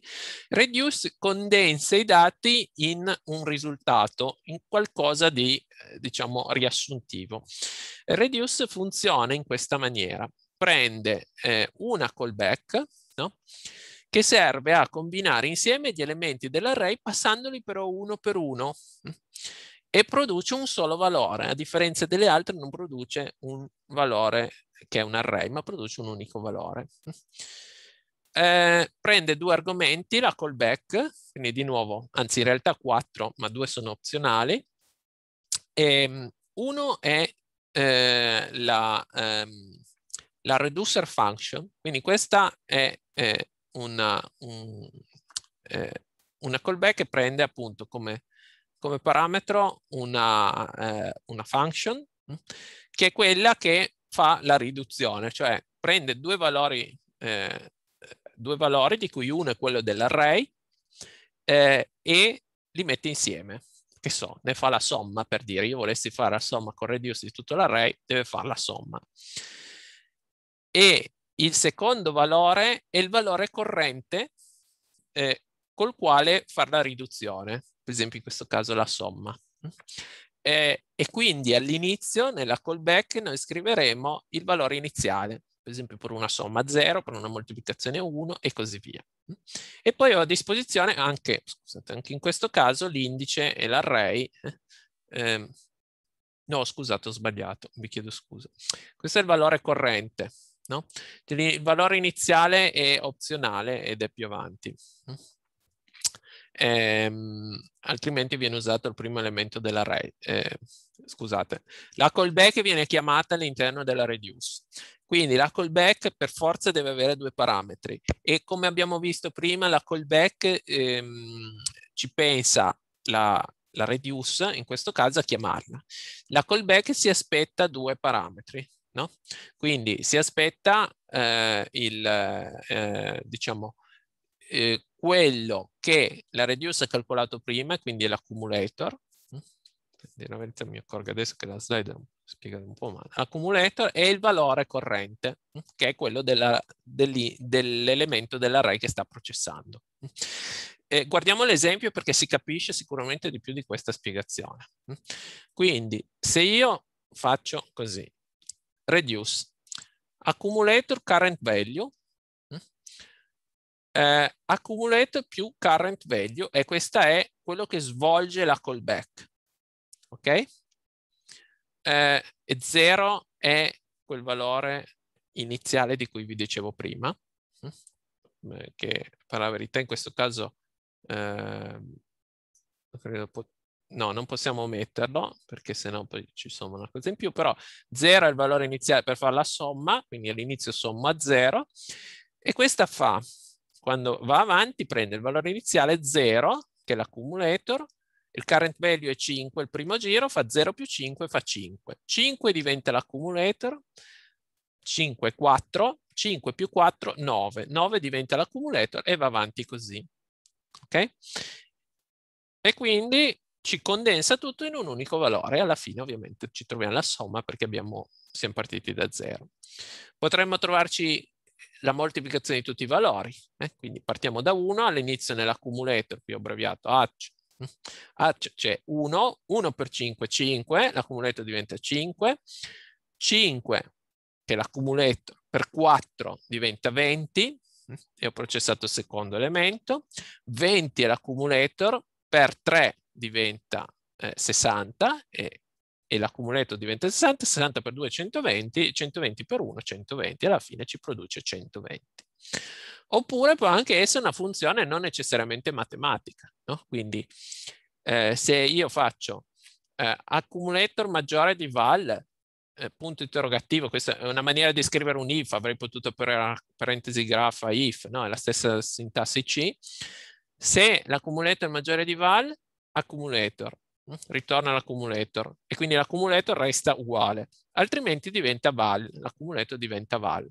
reduce condensa i dati in un risultato, in qualcosa di, eh, diciamo, riassuntivo. Reduce funziona in questa maniera, prende eh, una callback, no? che serve a combinare insieme gli elementi dell'array passandoli però uno per uno mm? e produce un solo valore, a differenza delle altre non produce un valore che è un array, ma produce un unico valore. Eh, prende due argomenti, la callback, quindi di nuovo, anzi in realtà quattro, ma due sono opzionali. E, ehm, uno è eh, la, ehm, la, reducer function, quindi questa è eh, una, un, una, callback che prende appunto come, come parametro una, eh, una function, che è quella che fa la riduzione, cioè prende due valori, eh, due valori di cui uno è quello dell'array eh, e li mette insieme. Che so, ne fa la somma per dire, io volessi fare la somma con reduce di tutto l'array, deve fare la somma. E il secondo valore è il valore corrente eh, col quale fare la riduzione, per esempio in questo caso la somma eh, e quindi all'inizio nella callback noi scriveremo il valore iniziale, per esempio per una somma 0, per una moltiplicazione 1 e così via. E poi ho a disposizione anche, scusate, anche in questo caso l'indice e l'array. Eh, no, scusate, ho sbagliato, vi chiedo scusa. Questo è il valore corrente, no? Il valore iniziale è opzionale ed è più avanti ehm, altrimenti viene usato il primo elemento dell'array. Eh, scusate, la callback viene chiamata all'interno della reduce. Quindi la callback per forza deve avere due parametri e come abbiamo visto prima la callback ehm, ci pensa la, la reduce, in questo caso a chiamarla. La callback si aspetta due parametri, no? Quindi si aspetta eh, il, eh, diciamo, eh, quello che la reduce ha calcolato prima, quindi è l'accumulator, dire mm? mi accorgo adesso che la slide spiega un po' male, accumulator è il valore corrente, mm, che è quello dell'elemento dell dell'array che sta processando. Mm? E eh, guardiamo l'esempio perché si capisce sicuramente di più di questa spiegazione. Quindi se io faccio così, reduce, accumulator current value, eh, accumulate più current value e questo è quello che svolge la callback. Ok? Eh, e 0 è quel valore iniziale di cui vi dicevo prima, hm? eh, che per la verità in questo caso eh, no, non possiamo metterlo perché sennò poi ci somma una cosa in più, però 0 è il valore iniziale per fare la somma, quindi all'inizio somma 0 e questa fa quando va avanti prende il valore iniziale 0, che è l'accumulator, il current value è 5, il primo giro fa 0 più 5 fa 5. 5 diventa l'accumulator, 5 4, 5 più 4 9, 9 diventa l'accumulator e va avanti così. Ok? E quindi ci condensa tutto in un unico valore. Alla fine ovviamente ci troviamo la somma perché abbiamo, siamo partiti da 0. Potremmo trovarci la moltiplicazione di tutti i valori. Eh? Quindi partiamo da 1, all'inizio nell'accumulator, qui ho abbreviato H, mm, H c'è 1, 1 per 5, è 5, l'accumulator diventa 5, 5 che è l'accumulator per 4 diventa 20, mm, e ho processato il secondo elemento, 20 è l'accumulator, per 3 diventa eh, 60 e e l'accumuletto diventa 60, 60 per 2 è 120, 120 per 1 è 120, alla fine ci produce 120. Oppure può anche essere una funzione non necessariamente matematica, no? quindi eh, se io faccio eh, accumulator maggiore di val, eh, punto interrogativo, questa è una maniera di scrivere un if, avrei potuto per parentesi graffa if, no? è la stessa sintassi C, se l'accumulator maggiore di val, accumulator ritorna l'accumulator e quindi l'accumulator resta uguale, altrimenti diventa val, l'accumulator diventa val.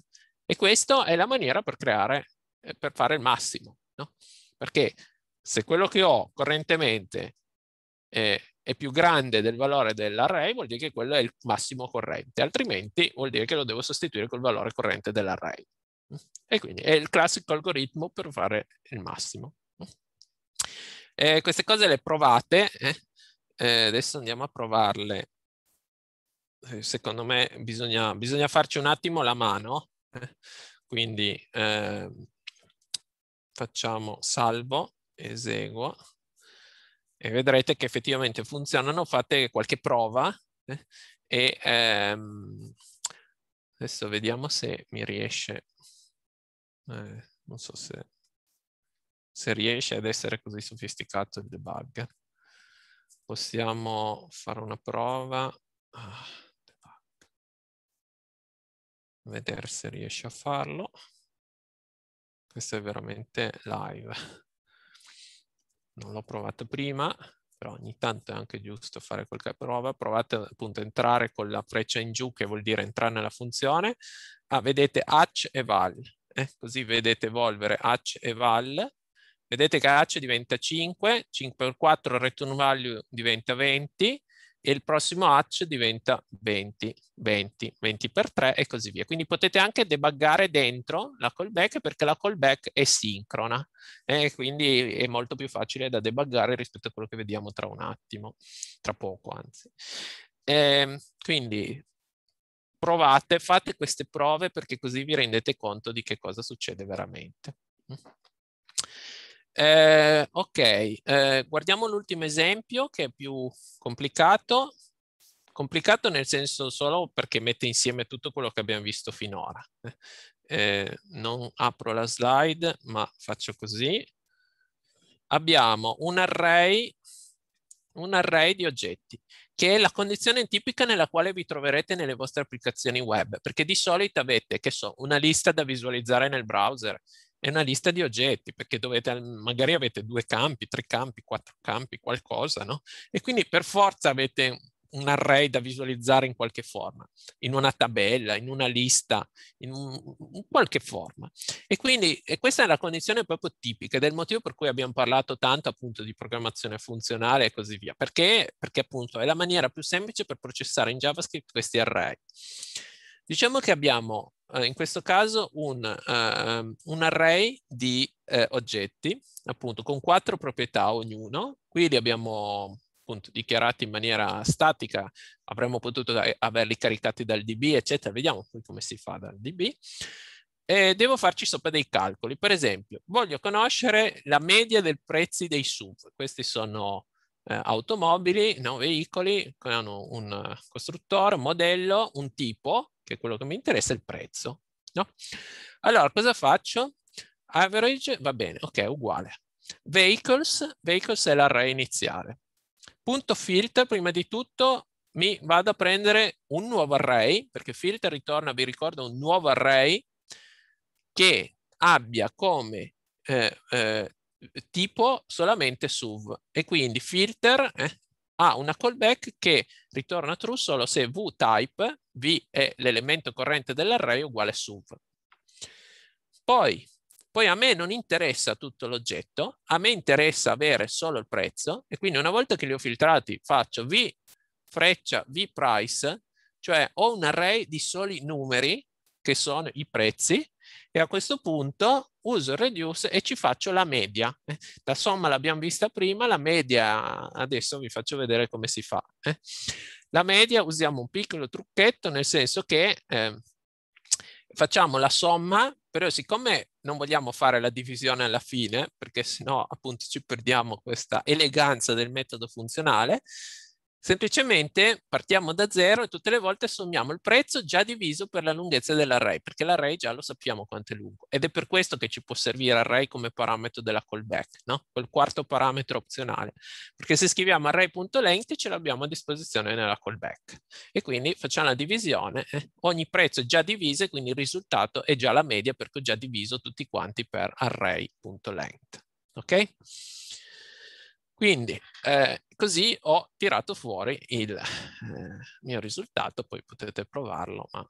E questa è la maniera per creare, eh, per fare il massimo, no? perché se quello che ho correntemente è, eh, è più grande del valore dell'array, vuol dire che quello è il massimo corrente, altrimenti vuol dire che lo devo sostituire col valore corrente dell'array. E quindi è il classico algoritmo per fare il massimo. Eh, queste cose le provate eh, eh, adesso andiamo a provarle. Eh, secondo me bisogna, bisogna, farci un attimo la mano. Eh. Quindi ehm, facciamo salvo, eseguo e vedrete che effettivamente funzionano. Fate qualche prova eh, e ehm, adesso vediamo se mi riesce eh, non so se, se riesce ad essere così sofisticato il debug possiamo fare una prova, ah, vedere se riesce a farlo. Questo è veramente live. Non l'ho provato prima, però ogni tanto è anche giusto fare qualche prova. Provate appunto a entrare con la freccia in giù, che vuol dire entrare nella funzione. Ah, vedete hatch e val. Eh? Così vedete evolvere hatch e val Vedete che H diventa 5, 5 per 4 return value diventa 20 e il prossimo H diventa 20, 20, 20 per 3 e così via. Quindi potete anche debuggare dentro la callback perché la callback è sincrona e eh, quindi è molto più facile da debuggare rispetto a quello che vediamo tra un attimo, tra poco anzi. Eh, quindi provate, fate queste prove perché così vi rendete conto di che cosa succede veramente. Eh, ok, eh, guardiamo l'ultimo esempio che è più complicato, complicato nel senso solo perché mette insieme tutto quello che abbiamo visto finora. Eh, non apro la slide, ma faccio così. Abbiamo un array, un array di oggetti, che è la condizione tipica nella quale vi troverete nelle vostre applicazioni web, perché di solito avete, che so, una lista da visualizzare nel browser, è una lista di oggetti, perché dovete, magari avete due campi, tre campi, quattro campi, qualcosa, no? E quindi per forza avete un array da visualizzare in qualche forma, in una tabella, in una lista, in, un, in qualche forma. E quindi e questa è la condizione proprio tipica del motivo per cui abbiamo parlato tanto appunto di programmazione funzionale e così via, perché, perché appunto è la maniera più semplice per processare in JavaScript questi array. Diciamo che abbiamo eh, in questo caso un, uh, un array di eh, oggetti, appunto, con quattro proprietà ognuno. Qui li abbiamo appunto dichiarati in maniera statica, avremmo potuto averli caricati dal DB, eccetera. Vediamo come si fa dal DB. E devo farci sopra dei calcoli. Per esempio, voglio conoscere la media dei prezzi dei SUV. Questi sono eh, automobili, no, veicoli, hanno un costruttore, un modello, un tipo che è quello che mi interessa, è il prezzo. No? Allora, cosa faccio? Average, va bene, ok, uguale. Vehicles, vehicles è l'array iniziale. Punto filter, prima di tutto, mi vado a prendere un nuovo array, perché filter ritorna, vi ricordo, un nuovo array che abbia come eh, eh, tipo solamente SUV e quindi filter eh, ha una callback che ritorna true solo se v-type, v è l'elemento corrente dell'array, uguale suv. Poi, poi a me non interessa tutto l'oggetto, a me interessa avere solo il prezzo e quindi una volta che li ho filtrati faccio v freccia v price, cioè ho un array di soli numeri che sono i prezzi e a questo punto uso il reduce e ci faccio la media. La somma l'abbiamo vista prima, la media adesso vi faccio vedere come si fa. Eh. La media usiamo un piccolo trucchetto nel senso che eh, facciamo la somma, però siccome non vogliamo fare la divisione alla fine, perché sennò appunto ci perdiamo questa eleganza del metodo funzionale, Semplicemente partiamo da zero e tutte le volte sommiamo il prezzo già diviso per la lunghezza dell'array, perché l'array già lo sappiamo quanto è lungo. Ed è per questo che ci può servire array come parametro della callback, no? quel quarto parametro opzionale. Perché se scriviamo array.length ce l'abbiamo a disposizione nella callback. E quindi facciamo la divisione, eh? ogni prezzo è già diviso e quindi il risultato è già la media perché ho già diviso tutti quanti per array.length. Ok? Quindi eh, così ho tirato fuori il eh, mio risultato, poi potete provarlo, ma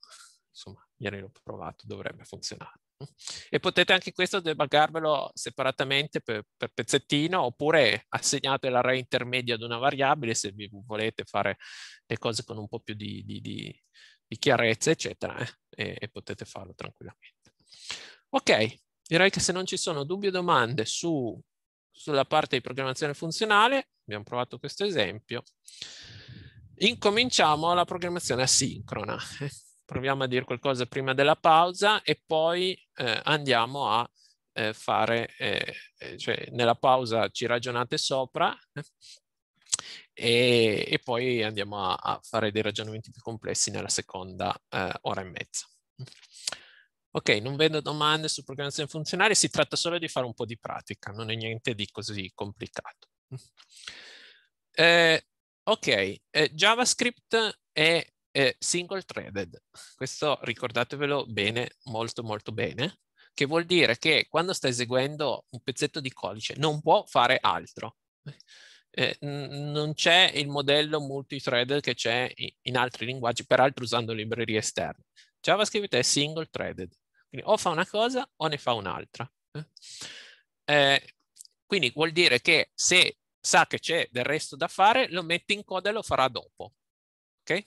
insomma ieri l'ho provato, dovrebbe funzionare. E potete anche questo debuggarvelo separatamente per, per pezzettino oppure assegnate l'array intermedia ad una variabile se vi volete fare le cose con un po' più di, di, di, di chiarezza, eccetera, eh? e, e, potete farlo tranquillamente. Ok, direi che se non ci sono dubbi o domande su sulla parte di programmazione funzionale, abbiamo provato questo esempio, incominciamo la programmazione asincrona. Proviamo a dire qualcosa prima della pausa e poi eh, andiamo a eh, fare, eh, eh cioè nella pausa ci ragionate sopra eh, e, e, poi andiamo a, a, fare dei ragionamenti più complessi nella seconda eh, ora e mezza. Ok, non vedo domande su programmazione funzionale, si tratta solo di fare un po' di pratica, non è niente di così complicato. Eh, ok, eh, JavaScript è, è single threaded, questo ricordatevelo bene, molto molto bene, che vuol dire che quando sta eseguendo un pezzetto di codice non può fare altro. Eh, non c'è il modello multi-threaded che c'è in altri linguaggi, peraltro usando librerie esterne. JavaScript è single threaded, quindi o fa una cosa o ne fa un'altra. Eh. eh, quindi vuol dire che se sa che c'è del resto da fare, lo mette in coda e lo farà dopo. Okay?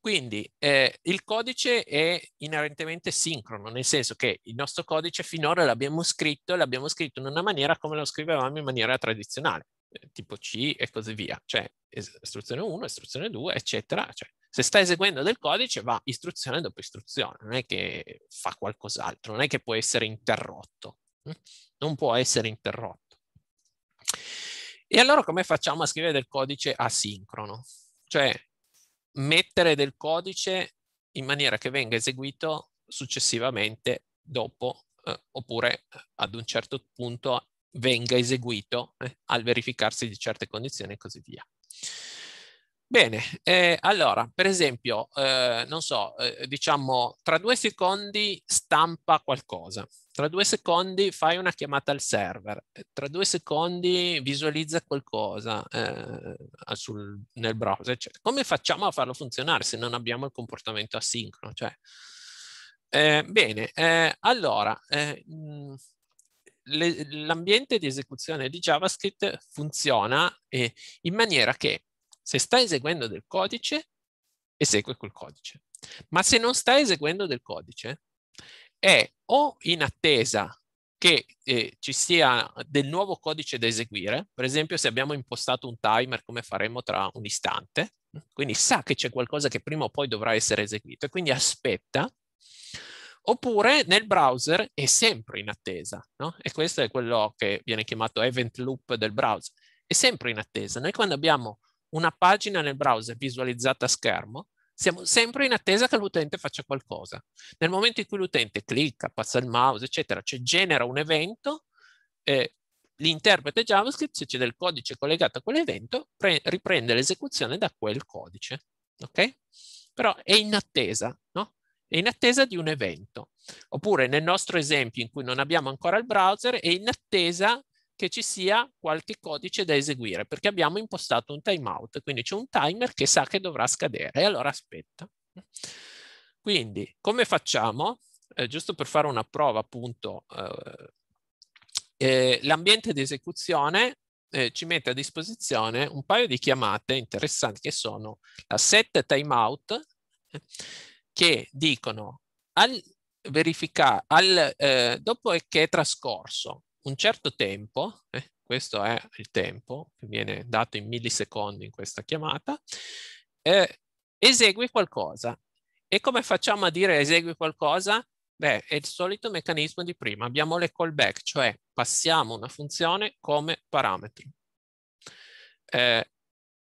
Quindi eh, il codice è inerentemente sincrono, nel senso che il nostro codice finora l'abbiamo scritto e l'abbiamo scritto in una maniera come lo scrivevamo in maniera tradizionale, eh, tipo C e così via, cioè istruzione 1, istruzione 2, eccetera, cioè se sta eseguendo del codice va istruzione dopo istruzione, non è che fa qualcos'altro, non è che può essere interrotto, mm? non può essere interrotto. E allora come facciamo a scrivere del codice asincrono? Cioè mettere del codice in maniera che venga eseguito successivamente dopo eh, oppure ad un certo punto venga eseguito eh, al verificarsi di certe condizioni e così via. Bene, eh, allora, per esempio, eh, non so, eh, diciamo, tra due secondi stampa qualcosa, tra due secondi fai una chiamata al server, eh, tra due secondi visualizza qualcosa eh, sul, nel browser, eccetera. Come facciamo a farlo funzionare se non abbiamo il comportamento asincrono? Cioè, eh, bene, allora, l'ambiente di esecuzione di JavaScript funziona in maniera che se sta eseguendo del codice, esegue quel codice. Ma se non sta eseguendo del codice, è o in attesa che eh, ci sia del nuovo codice da eseguire, per esempio se abbiamo impostato un timer come faremo tra un istante, quindi sa che c'è qualcosa che prima o poi dovrà essere eseguito e quindi aspetta, oppure nel browser è sempre in attesa, no? e questo è quello che viene chiamato event loop del browser, è sempre in attesa. Noi quando abbiamo una pagina nel browser visualizzata a schermo, siamo sempre in attesa che l'utente faccia qualcosa. Nel momento in cui l'utente clicca, passa il mouse, eccetera, cioè genera un evento, eh, l'interprete JavaScript, se c'è del codice collegato a quell'evento, riprende l'esecuzione da quel codice. Ok? Però è in attesa, no? È in attesa di un evento. Oppure nel nostro esempio in cui non abbiamo ancora il browser, è in attesa che ci sia qualche codice da eseguire, perché abbiamo impostato un timeout, quindi c'è un timer che sa che dovrà scadere e allora aspetta. Quindi, come facciamo? Eh, giusto per fare una prova, appunto, eh, eh, l'ambiente di esecuzione eh, ci mette a disposizione un paio di chiamate interessanti che sono la set timeout, che dicono al verificare, al, eh, dopo che è trascorso un certo tempo, eh, questo è il tempo che viene dato in millisecondi in questa chiamata, eh, esegue qualcosa. E come facciamo a dire esegui qualcosa? Beh, è il solito meccanismo di prima. Abbiamo le callback, cioè passiamo una funzione come parametro. Eh,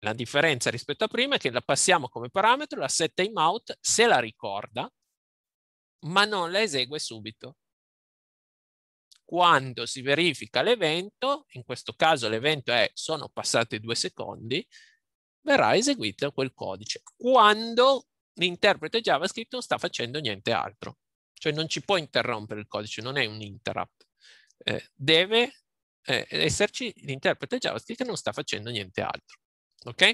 la differenza rispetto a prima è che la passiamo come parametro, la set timeout se la ricorda, ma non la esegue subito quando si verifica l'evento, in questo caso l'evento è sono passati due secondi, verrà eseguito quel codice. Quando l'interprete JavaScript non sta facendo niente altro. Cioè non ci può interrompere il codice, non è un interrupt. Eh, deve eh, esserci l'interprete JavaScript che non sta facendo niente altro. Ok?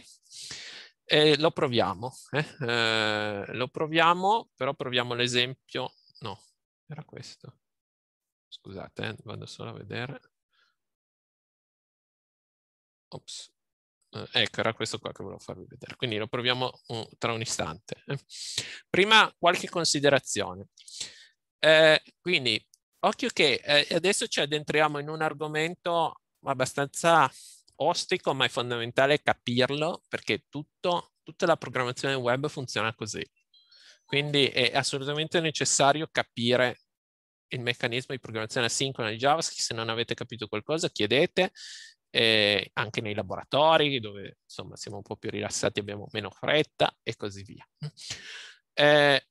Eh, lo proviamo. Eh. Eh, lo proviamo, però proviamo l'esempio. No, era questo. Scusate, eh, vado solo a vedere. Ops. Eh, ecco, era questo qua che volevo farvi vedere. Quindi lo proviamo un, mm, tra un istante. Eh. Prima qualche considerazione. Eh, quindi, occhio che eh, adesso ci addentriamo in un argomento abbastanza ostico, ma è fondamentale capirlo perché tutto, tutta la programmazione web funziona così. Quindi è assolutamente necessario capire il meccanismo di programmazione asincrona di JavaScript, se non avete capito qualcosa chiedete, eh, anche nei laboratori dove insomma siamo un po' più rilassati, abbiamo meno fretta e così via. Eh,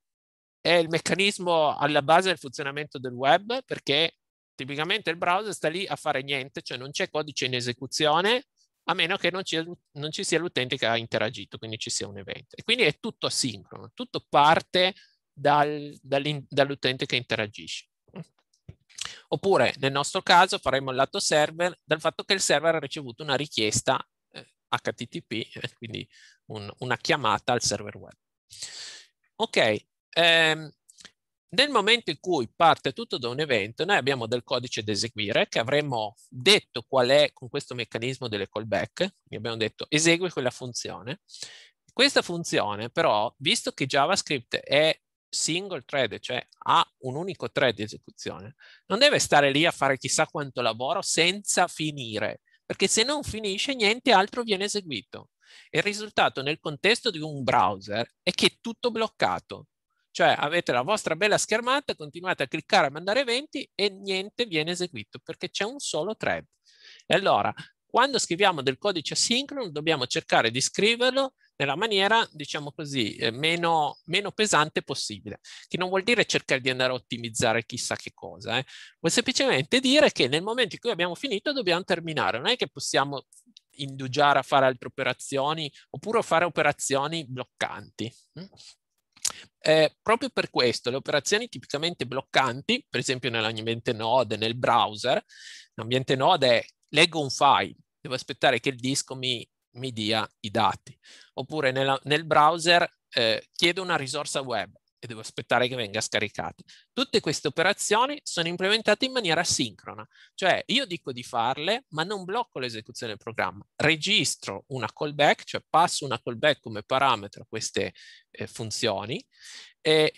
è il meccanismo alla base del funzionamento del web perché tipicamente il browser sta lì a fare niente, cioè non c'è codice in esecuzione a meno che non ci, non ci sia l'utente che ha interagito, quindi ci sia un evento. E quindi è tutto asincrono, tutto parte dal, dall'utente che interagisce. Oppure nel nostro caso faremo il lato server dal fatto che il server ha ricevuto una richiesta eh, HTTP, eh, quindi un, una chiamata al server web. Ok, ehm, nel momento in cui parte tutto da un evento, noi abbiamo del codice da eseguire che avremmo detto qual è con questo meccanismo delle callback, quindi abbiamo detto esegui quella funzione. Questa funzione però, visto che JavaScript è single thread, cioè ha un unico thread di esecuzione, non deve stare lì a fare chissà quanto lavoro senza finire, perché se non finisce niente altro viene eseguito. il risultato nel contesto di un browser è che è tutto bloccato. Cioè avete la vostra bella schermata, continuate a cliccare e mandare eventi e niente viene eseguito perché c'è un solo thread. E allora, quando scriviamo del codice asincrono, dobbiamo cercare di scriverlo nella maniera, diciamo così, eh, meno, meno, pesante possibile, che non vuol dire cercare di andare a ottimizzare chissà che cosa, eh. vuol semplicemente dire che nel momento in cui abbiamo finito dobbiamo terminare, non è che possiamo indugiare a fare altre operazioni oppure fare operazioni bloccanti. Mm. Eh, proprio per questo le operazioni tipicamente bloccanti, per esempio nell'ambiente node, nel browser, l'ambiente node è leggo un file, devo aspettare che il disco mi mi dia i dati. Oppure nella, nel browser eh, chiedo una risorsa web e devo aspettare che venga scaricata. Tutte queste operazioni sono implementate in maniera sincrona, cioè io dico di farle, ma non blocco l'esecuzione del programma. Registro una callback, cioè passo una callback come parametro a queste eh, funzioni e,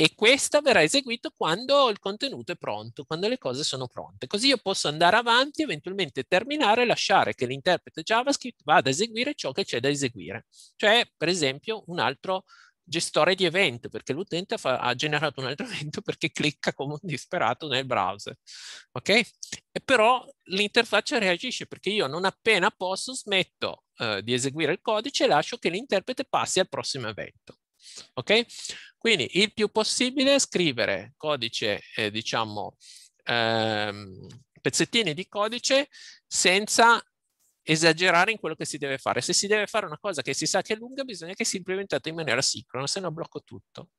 e questa verrà eseguita quando il contenuto è pronto, quando le cose sono pronte. Così io posso andare avanti, eventualmente terminare e lasciare che l'interprete JavaScript vada a eseguire ciò che c'è da eseguire. Cioè, per esempio, un altro gestore di evento, perché l'utente ha generato un altro evento perché clicca come un disperato nel browser. Ok? E però l'interfaccia reagisce perché io non appena posso smetto eh, di eseguire il codice e lascio che l'interprete passi al prossimo evento. Ok? Quindi il più possibile scrivere codice, eh, diciamo, ehm, pezzettini di codice senza esagerare in quello che si deve fare. Se si deve fare una cosa che si sa che è lunga, bisogna che sia implementata in maniera sincrona, se no blocco tutto.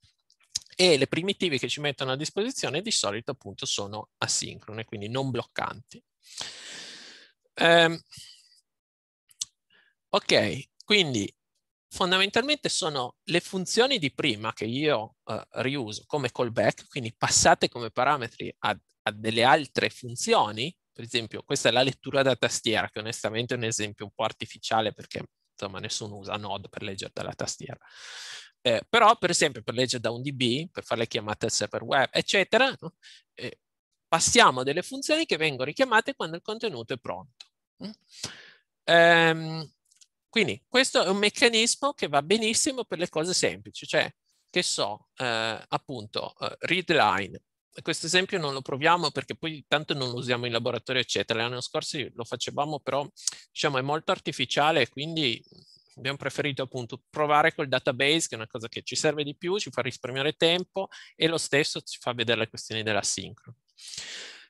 E le primitive che ci mettono a disposizione di solito appunto sono asincrone, quindi non bloccanti. Um, ok, quindi fondamentalmente sono le funzioni di prima che io eh, riuso come callback, quindi passate come parametri a, a, delle altre funzioni, per esempio questa è la lettura da tastiera, che onestamente è un esempio un po' artificiale perché insomma nessuno usa Node per leggere dalla tastiera. Eh, però per esempio per leggere da un DB, per fare le chiamate al server web, eccetera, no? eh, passiamo delle funzioni che vengono richiamate quando il contenuto è pronto. Mm? Ehm, quindi questo è un meccanismo che va benissimo per le cose semplici, cioè che so, eh, appunto, eh, line. Questo esempio non lo proviamo perché poi tanto non lo usiamo in laboratorio, eccetera. L'anno scorso lo facevamo, però diciamo è molto artificiale, quindi abbiamo preferito appunto provare col database, che è una cosa che ci serve di più, ci fa risparmiare tempo e lo stesso ci fa vedere le questioni della sincro.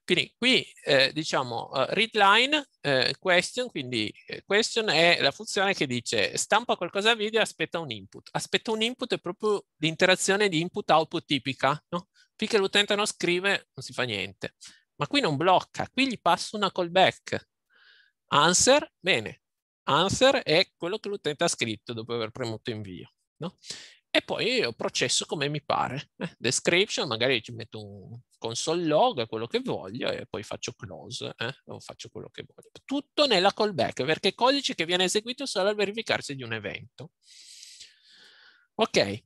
Quindi qui eh, diciamo uh, line eh, question, quindi eh, question è la funzione che dice stampa qualcosa a video e aspetta un input. Aspetta un input è proprio l'interazione di input-output tipica, no? Finché l'utente non scrive non si fa niente. Ma qui non blocca, qui gli passo una callback. Answer, bene. Answer è quello che l'utente ha scritto dopo aver premuto invio. No? e poi processo come mi pare. Eh, description, magari ci metto un console log, quello che voglio, e poi faccio close, eh? o faccio quello che voglio. Tutto nella callback, perché il codice che viene eseguito solo al verificarsi di un evento. Ok,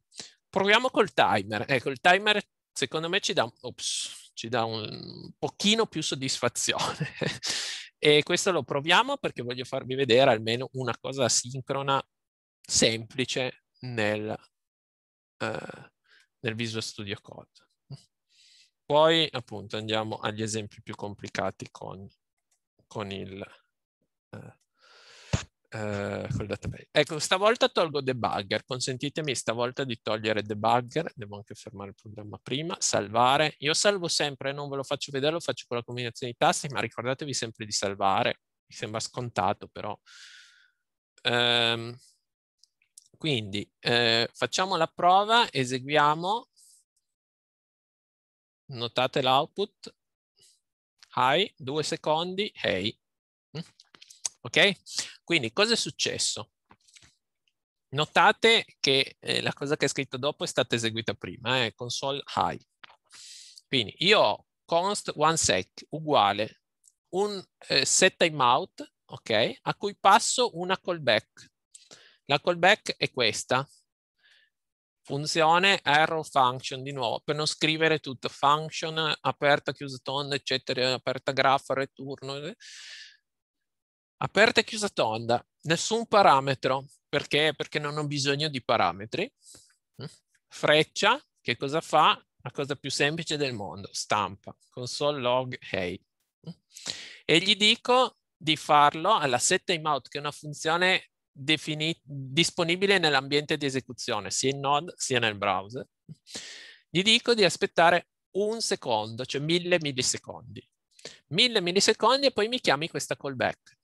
proviamo col timer. Ecco, il timer secondo me ci dà, ops, ci dà un pochino più soddisfazione. e questo lo proviamo perché voglio farvi vedere almeno una cosa sincrona semplice nel eh, Visual Studio Code. Poi appunto andiamo agli esempi più complicati con, con il, eh, eh, col database. Ecco, stavolta tolgo debugger, consentitemi stavolta di togliere debugger, devo anche fermare il programma prima, salvare. Io salvo sempre, non ve lo faccio vedere, lo faccio con la combinazione di tasti, ma ricordatevi sempre di salvare, mi sembra scontato però. Ehm, quindi eh, facciamo la prova, eseguiamo, notate l'output, hi, due secondi, hey. Mm. Ok? Quindi cosa è successo? Notate che eh, la cosa che è scritta dopo è stata eseguita prima, è eh, console high. Quindi io ho const sec uguale un eh, set timeout, ok, a cui passo una callback la callback è questa. Funzione arrow function di nuovo per non scrivere tutto function aperta chiusa tonda eccetera aperta graffa return aperta e chiusa tonda nessun parametro perché perché non ho bisogno di parametri freccia che cosa fa la cosa più semplice del mondo stampa console log hey e gli dico di farlo alla set timeout che è una funzione defini- disponibile nell'ambiente di esecuzione, sia in Node sia nel browser, gli dico di aspettare un secondo, cioè mille millisecondi. Mille millisecondi e poi mi chiami questa callback.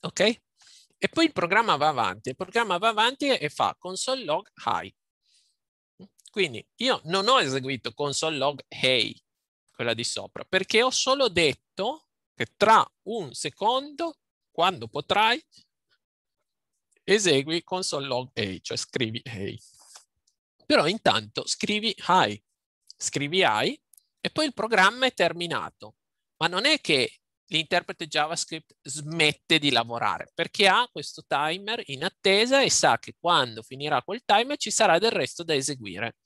Ok? E poi il programma va avanti. Il programma va avanti e fa console log high. Quindi io non ho eseguito console log hey, quella di sopra, perché ho solo detto che tra un secondo, quando potrai, esegui console log A, cioè scrivi A. Però intanto scrivi hi, scrivi hi e poi il programma è terminato. Ma non è che l'interprete JavaScript smette di lavorare perché ha questo timer in attesa e sa che quando finirà quel timer ci sarà del resto da eseguire.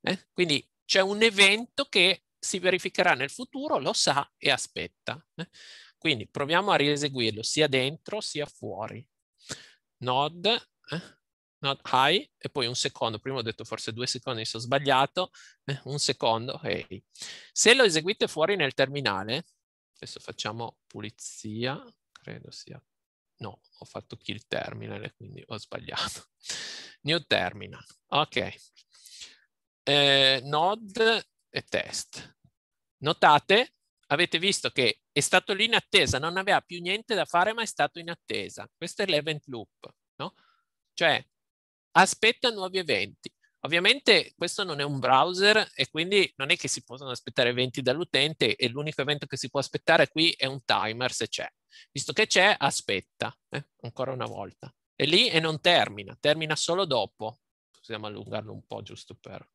Eh? Quindi c'è un evento che si verificherà nel futuro, lo sa e aspetta. Eh? Quindi proviamo a rieseguirlo sia dentro sia fuori nod, eh? nod high e poi un secondo, prima ho detto forse due secondi, mi sono sbagliato, eh? un secondo, hey. Se lo eseguite fuori nel terminale, adesso facciamo pulizia, credo sia, no, ho fatto kill terminal, e quindi ho sbagliato. New terminal, ok. Eh, node e test. Notate avete visto che è stato lì in attesa, non aveva più niente da fare, ma è stato in attesa. Questo è l'event loop, no? Cioè, aspetta nuovi eventi. Ovviamente questo non è un browser e quindi non è che si possono aspettare eventi dall'utente e l'unico evento che si può aspettare qui è un timer se c'è. Visto che c'è, aspetta, eh? ancora una volta. E lì e non termina, termina solo dopo. Possiamo allungarlo un po' giusto per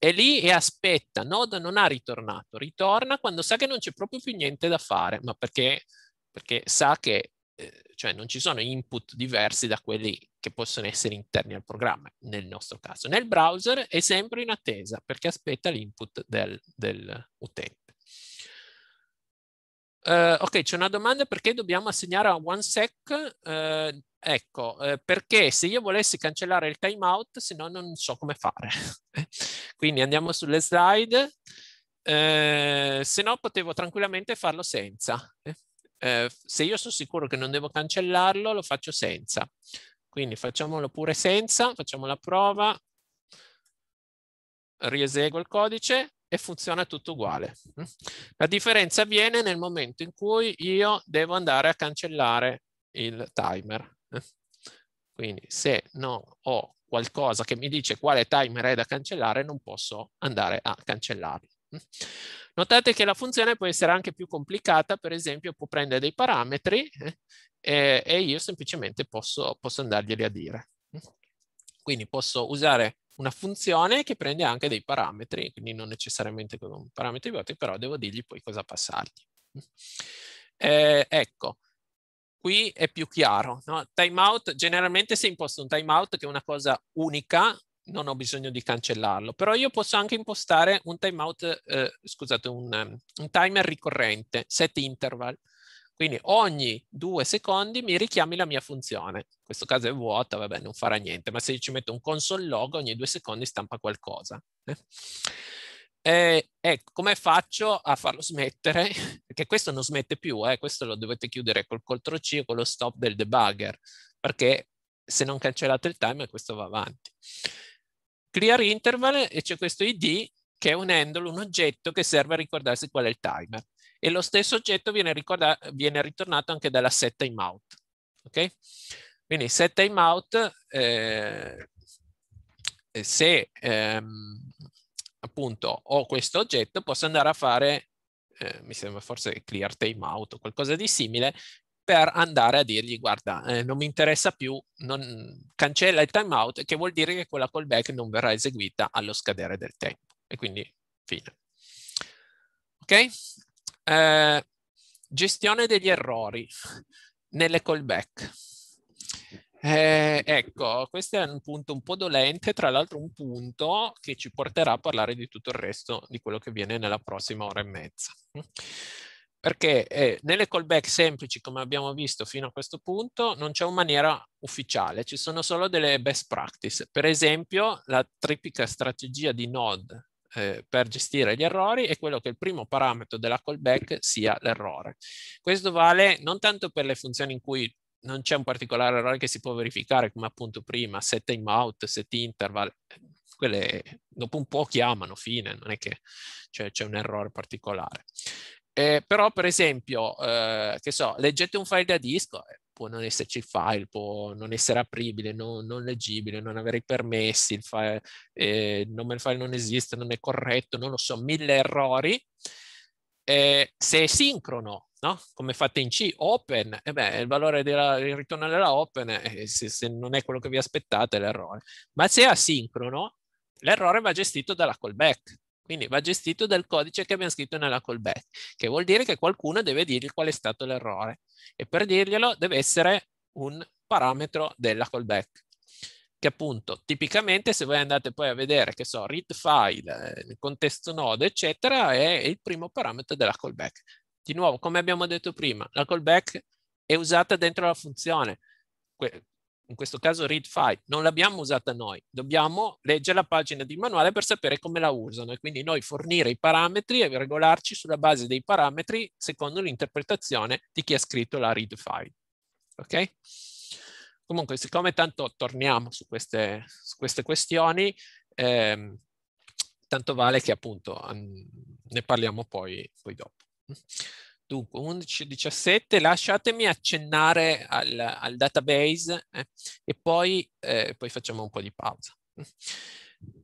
è lì e aspetta, Node non ha ritornato, ritorna quando sa che non c'è proprio più niente da fare, ma perché, perché sa che eh, cioè non ci sono input diversi da quelli che possono essere interni al programma, nel nostro caso. Nel browser è sempre in attesa perché aspetta l'input dell'utente. Del Uh, ok, c'è una domanda perché dobbiamo assegnare a OneSec. Uh, eh, ecco, uh, perché se io volessi cancellare il timeout, se no non so come fare. Quindi andiamo sulle slide. se no potevo tranquillamente farlo senza. se io sono sicuro che non devo cancellarlo, lo faccio senza. Quindi facciamolo pure senza, facciamo la prova, Riesego il codice, e funziona tutto uguale. Mm? La differenza avviene nel momento in cui io devo andare a cancellare il timer. Mm? Quindi se non ho qualcosa che mi dice quale timer è da cancellare, non posso andare a cancellarlo. Mm? Notate che la funzione può essere anche più complicata, per esempio può prendere dei parametri eh, e, io semplicemente posso, posso andarglieli a dire. Quindi posso usare una funzione che prende anche dei parametri, quindi non necessariamente con parametri vuoti, però devo dirgli poi cosa passargli. Eh, ecco, qui è più chiaro. No? Timeout, generalmente se imposto un timeout che è una cosa unica, non ho bisogno di cancellarlo, però io posso anche impostare un timeout, eh, scusate, un, um, un timer ricorrente, set interval, quindi ogni due secondi mi richiami la mia funzione. In questo caso è vuota, vabbè, non farà niente, ma se io ci metto un console log, ogni due secondi stampa qualcosa. Eh? E, e, come faccio a farlo smettere? Perché questo non smette più, eh? questo lo dovete chiudere col CTRL C o con lo stop del debugger, perché se non cancellate il timer questo va avanti. Clear interval e c'è questo id che è un handle, un oggetto che serve a ricordarsi qual è il timer e lo stesso oggetto viene, viene ritornato anche dalla set timeout. Okay? Quindi set timeout, eh, se ehm, appunto ho questo oggetto, posso andare a fare, eh, mi sembra forse clear timeout o qualcosa di simile, per andare a dirgli guarda eh, non mi interessa più, non, cancella il timeout che vuol dire che quella callback non verrà eseguita allo scadere del tempo e quindi fine. Ok? Eh, gestione degli errori nelle callback. Eh, ecco, questo è un punto un po' dolente, tra l'altro un punto che ci porterà a parlare di tutto il resto di quello che viene nella prossima ora e mezza. Perché eh, nelle callback semplici, come abbiamo visto fino a questo punto, non c'è una maniera ufficiale, ci sono solo delle best practice. Per esempio, la tipica strategia di Node eh, per gestire gli errori è quello che il primo parametro della callback sia l'errore. Questo vale non tanto per le funzioni in cui non c'è un particolare errore che si può verificare, come appunto prima, set timeout, set interval, quelle dopo un po' chiamano fine, non è che c'è, c'è un errore particolare. Eh, però per esempio, eh, che so, leggete un file da disco, può non esserci il file, può non essere apribile, no, non leggibile, non avere i permessi, il, file, eh, il nome del file non esiste, non è corretto, non lo so, mille errori. Eh, se è sincrono, no? come fate in C, open, eh beh, il valore del ritorno della open, eh, eh, se, se non è quello che vi aspettate, è l'errore. Ma se è asincrono, l'errore va gestito dalla callback quindi va gestito dal codice che abbiamo scritto nella callback, che vuol dire che qualcuno deve dirgli qual è stato l'errore. E per dirglielo deve essere un parametro della callback che appunto tipicamente se voi andate poi a vedere che so read file, il eh, contesto node eccetera è il primo parametro della callback. Di nuovo come abbiamo detto prima la callback è usata dentro la funzione, in questo caso read file, non l'abbiamo usata noi, dobbiamo leggere la pagina di manuale per sapere come la usano e quindi noi fornire i parametri e regolarci sulla base dei parametri secondo l'interpretazione di chi ha scritto la read file. Ok? Comunque, siccome tanto torniamo su queste, su queste questioni, ehm, tanto vale che appunto ne parliamo poi, poi dopo. Dunque, 11.17, lasciatemi accennare al, al database eh, e poi, eh, poi, facciamo un po' di pausa.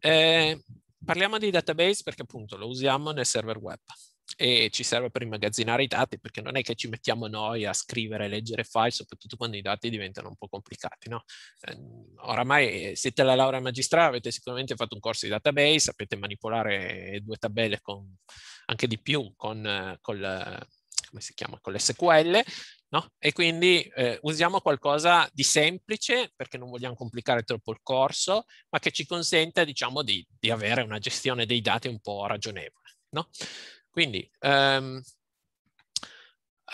Eh, parliamo di database perché appunto lo usiamo nel server web e ci serve per immagazzinare i dati perché non è che ci mettiamo noi a scrivere e leggere file soprattutto quando i dati diventano un po' complicati no? eh, oramai eh, siete alla laurea magistrale avete sicuramente fatto un corso di database sapete manipolare due tabelle con anche di più con, eh, con, come si chiama, con l'SQL, no? E quindi eh, usiamo qualcosa di semplice, perché non vogliamo complicare troppo il corso, ma che ci consenta, diciamo, di, di avere una gestione dei dati un po' ragionevole, no? Quindi, ehm,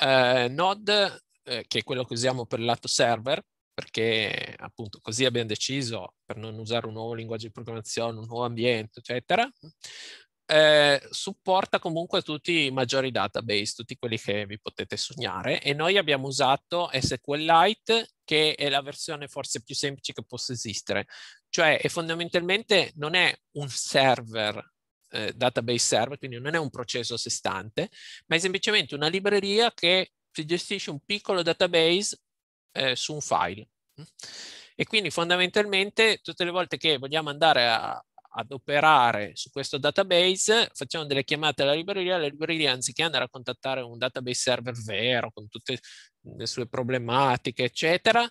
eh, Node, eh, che è quello che usiamo per il lato server, perché appunto così abbiamo deciso per non usare un nuovo linguaggio di programmazione, un nuovo ambiente, eccetera eh, supporta comunque tutti i maggiori database, tutti quelli che vi potete sognare e noi abbiamo usato SQLite che è la versione forse più semplice che possa esistere, cioè è fondamentalmente non è un server eh, database server, quindi non è un processo a sé stante, ma è semplicemente una libreria che si gestisce un piccolo database eh, su un file. E quindi fondamentalmente tutte le volte che vogliamo andare a ad operare su questo database, facciamo delle chiamate alla libreria, la libreria anziché andare a contattare un database server vero con tutte le sue problematiche, eccetera,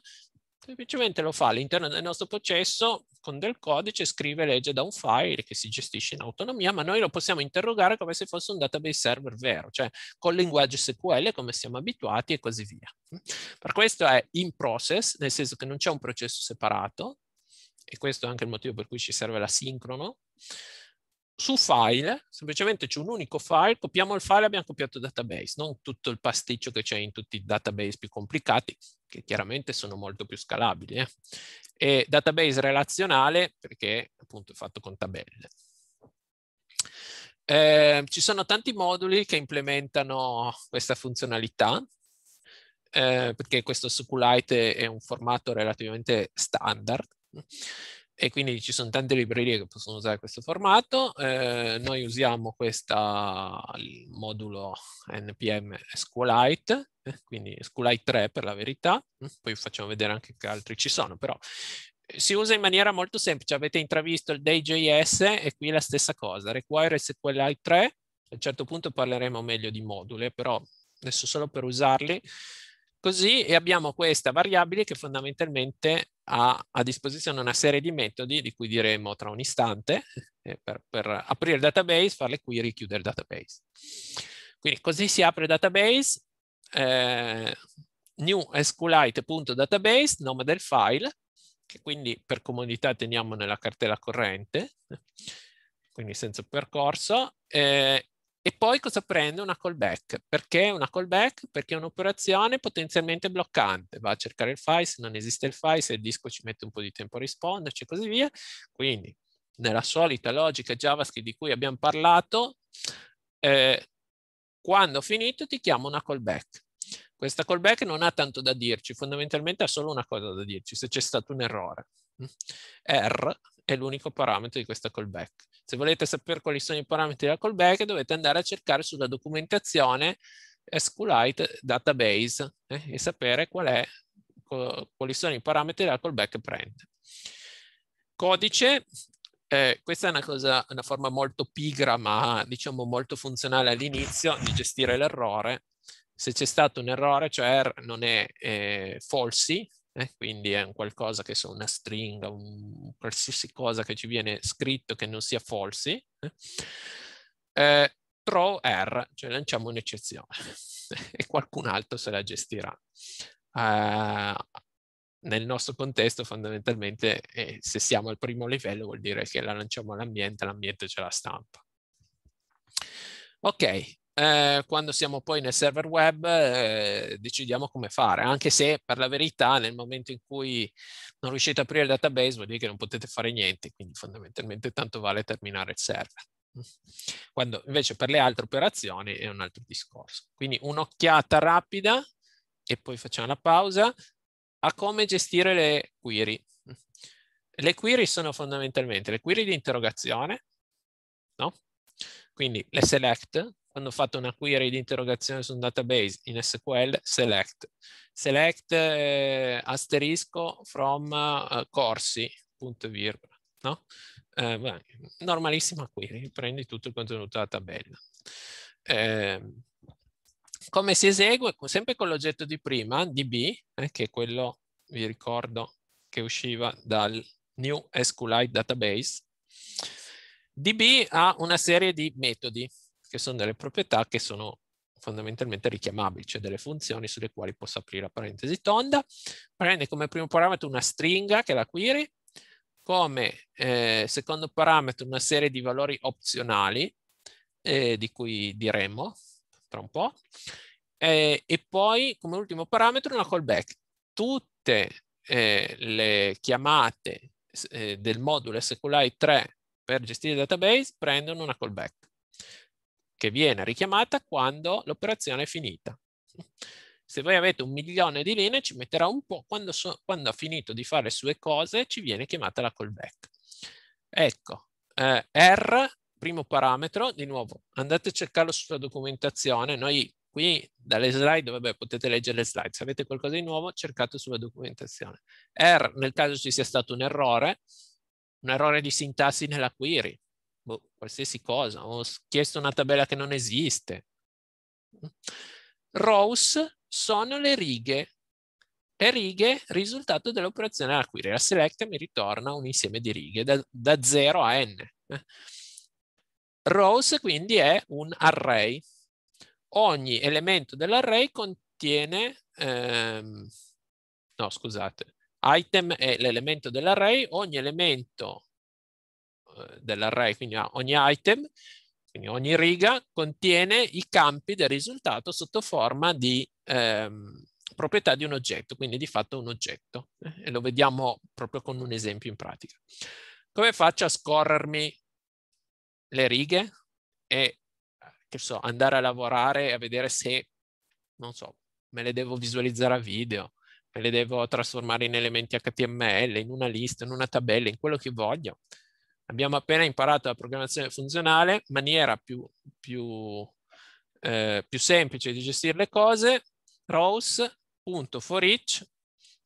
semplicemente lo fa all'interno del nostro processo con del codice, scrive e legge da un file che si gestisce in autonomia, ma noi lo possiamo interrogare come se fosse un database server vero, cioè con linguaggio SQL come siamo abituati e così via. Per questo è in process, nel senso che non c'è un processo separato, e questo è anche il motivo per cui ci serve la sincrono, su file, semplicemente c'è un unico file, copiamo il file e abbiamo copiato il database, non tutto il pasticcio che c'è in tutti i database più complicati, che chiaramente sono molto più scalabili. Eh? E database relazionale, perché appunto è fatto con tabelle. Eh, ci sono tanti moduli che implementano questa funzionalità, eh, perché questo SQLite è un formato relativamente standard, e quindi ci sono tante librerie che possono usare questo formato. Eh, noi usiamo questo modulo npm SQLite, eh, quindi SQLite 3 per la verità, mm, poi facciamo vedere anche che altri ci sono, però eh, si usa in maniera molto semplice. Avete intravisto il day.js e qui la stessa cosa, require SQLite 3, a un certo punto parleremo meglio di module, però adesso solo per usarli. Così e abbiamo questa variabile che fondamentalmente ha a disposizione una serie di metodi di cui diremo tra un istante eh, per, per, aprire il database, fare le query, chiudere il database. Quindi così si apre il database, eh, new sqlite.database, nome del file, che quindi per comodità teniamo nella cartella corrente, eh, quindi senza percorso, eh, e poi cosa prende? Una callback. Perché una callback? Perché è un'operazione potenzialmente bloccante. Va a cercare il file, se non esiste il file, se il disco ci mette un po' di tempo a risponderci e così via. Quindi, nella solita logica JavaScript di cui abbiamo parlato, eh, quando ho finito ti chiamo una callback. Questa callback non ha tanto da dirci, fondamentalmente ha solo una cosa da dirci, se c'è stato un errore. Mm? R è l'unico parametro di questa callback. Se volete sapere quali sono i parametri della callback dovete andare a cercare sulla documentazione SQLite database eh, e sapere qual è, quali sono i parametri della callback prend. Codice, eh, questa è una, cosa, una forma molto pigra ma diciamo molto funzionale all'inizio di gestire l'errore. Se c'è stato un errore, cioè R er, non è eh, falsi, eh, quindi è un qualcosa che so, una stringa, un, qualsiasi cosa che ci viene scritto che non sia falsi, eh, throw eh, R, cioè lanciamo un'eccezione e qualcun altro se la gestirà. Uh, nel nostro contesto fondamentalmente eh, se siamo al primo livello vuol dire che la lanciamo all'ambiente, l'ambiente ce la stampa. Ok, eh, quando siamo poi nel server web eh, decidiamo come fare, anche se per la verità nel momento in cui non riuscite a aprire il database vuol dire che non potete fare niente, quindi fondamentalmente tanto vale terminare il server. Quando invece per le altre operazioni è un altro discorso. Quindi un'occhiata rapida e poi facciamo la pausa a come gestire le query. Le query sono fondamentalmente le query di interrogazione, no? quindi le select, quando ho fatto una query di interrogazione su un database in SQL, select. Select eh, asterisco from eh, corsi, punto e virgola. No? Eh, beh, normalissima query, prendi tutto il contenuto della tabella. Ehm, come si esegue? Sempre con l'oggetto di prima, DB, eh, che è quello, vi ricordo, che usciva dal New SQLite Database. DB ha una serie di metodi che sono delle proprietà che sono fondamentalmente richiamabili, cioè delle funzioni sulle quali posso aprire la parentesi tonda, prende come primo parametro una stringa che è la query, come eh, secondo parametro una serie di valori opzionali, eh, di cui diremo tra un po', eh, e poi come ultimo parametro una callback. Tutte eh, le chiamate eh, del modulo SQLite 3 per gestire il database prendono una callback che viene richiamata quando l'operazione è finita. Se voi avete un milione di linee ci metterà un po', quando, so, quando ha finito di fare le sue cose ci viene chiamata la callback. Ecco, eh, R, primo parametro, di nuovo andate a cercarlo sulla documentazione, noi qui dalle slide, dove potete leggere le slide, se avete qualcosa di nuovo cercate sulla documentazione. R nel caso ci sia stato un errore, un errore di sintassi nella query, boh, qualsiasi cosa, ho chiesto una tabella che non esiste. Rows sono le righe, e righe risultato dell'operazione a query. La select mi ritorna un insieme di righe da, da 0 a n. Eh. Rows quindi è un array. Ogni elemento dell'array contiene, ehm, no scusate, item è l'elemento dell'array, ogni elemento eh, dell'array, quindi ogni item, quindi ogni riga, contiene i campi del risultato sotto forma di ehm, proprietà di un oggetto, quindi di fatto un oggetto. E lo vediamo proprio con un esempio in pratica. Come faccio a scorrermi le righe e eh, che so, andare a lavorare e a vedere se, non so, me le devo visualizzare a video, me le devo trasformare in elementi HTML, in una lista, in una tabella, in quello che voglio. Abbiamo appena imparato la programmazione funzionale, maniera più, più, eh, più semplice di gestire le cose, rows.forEach,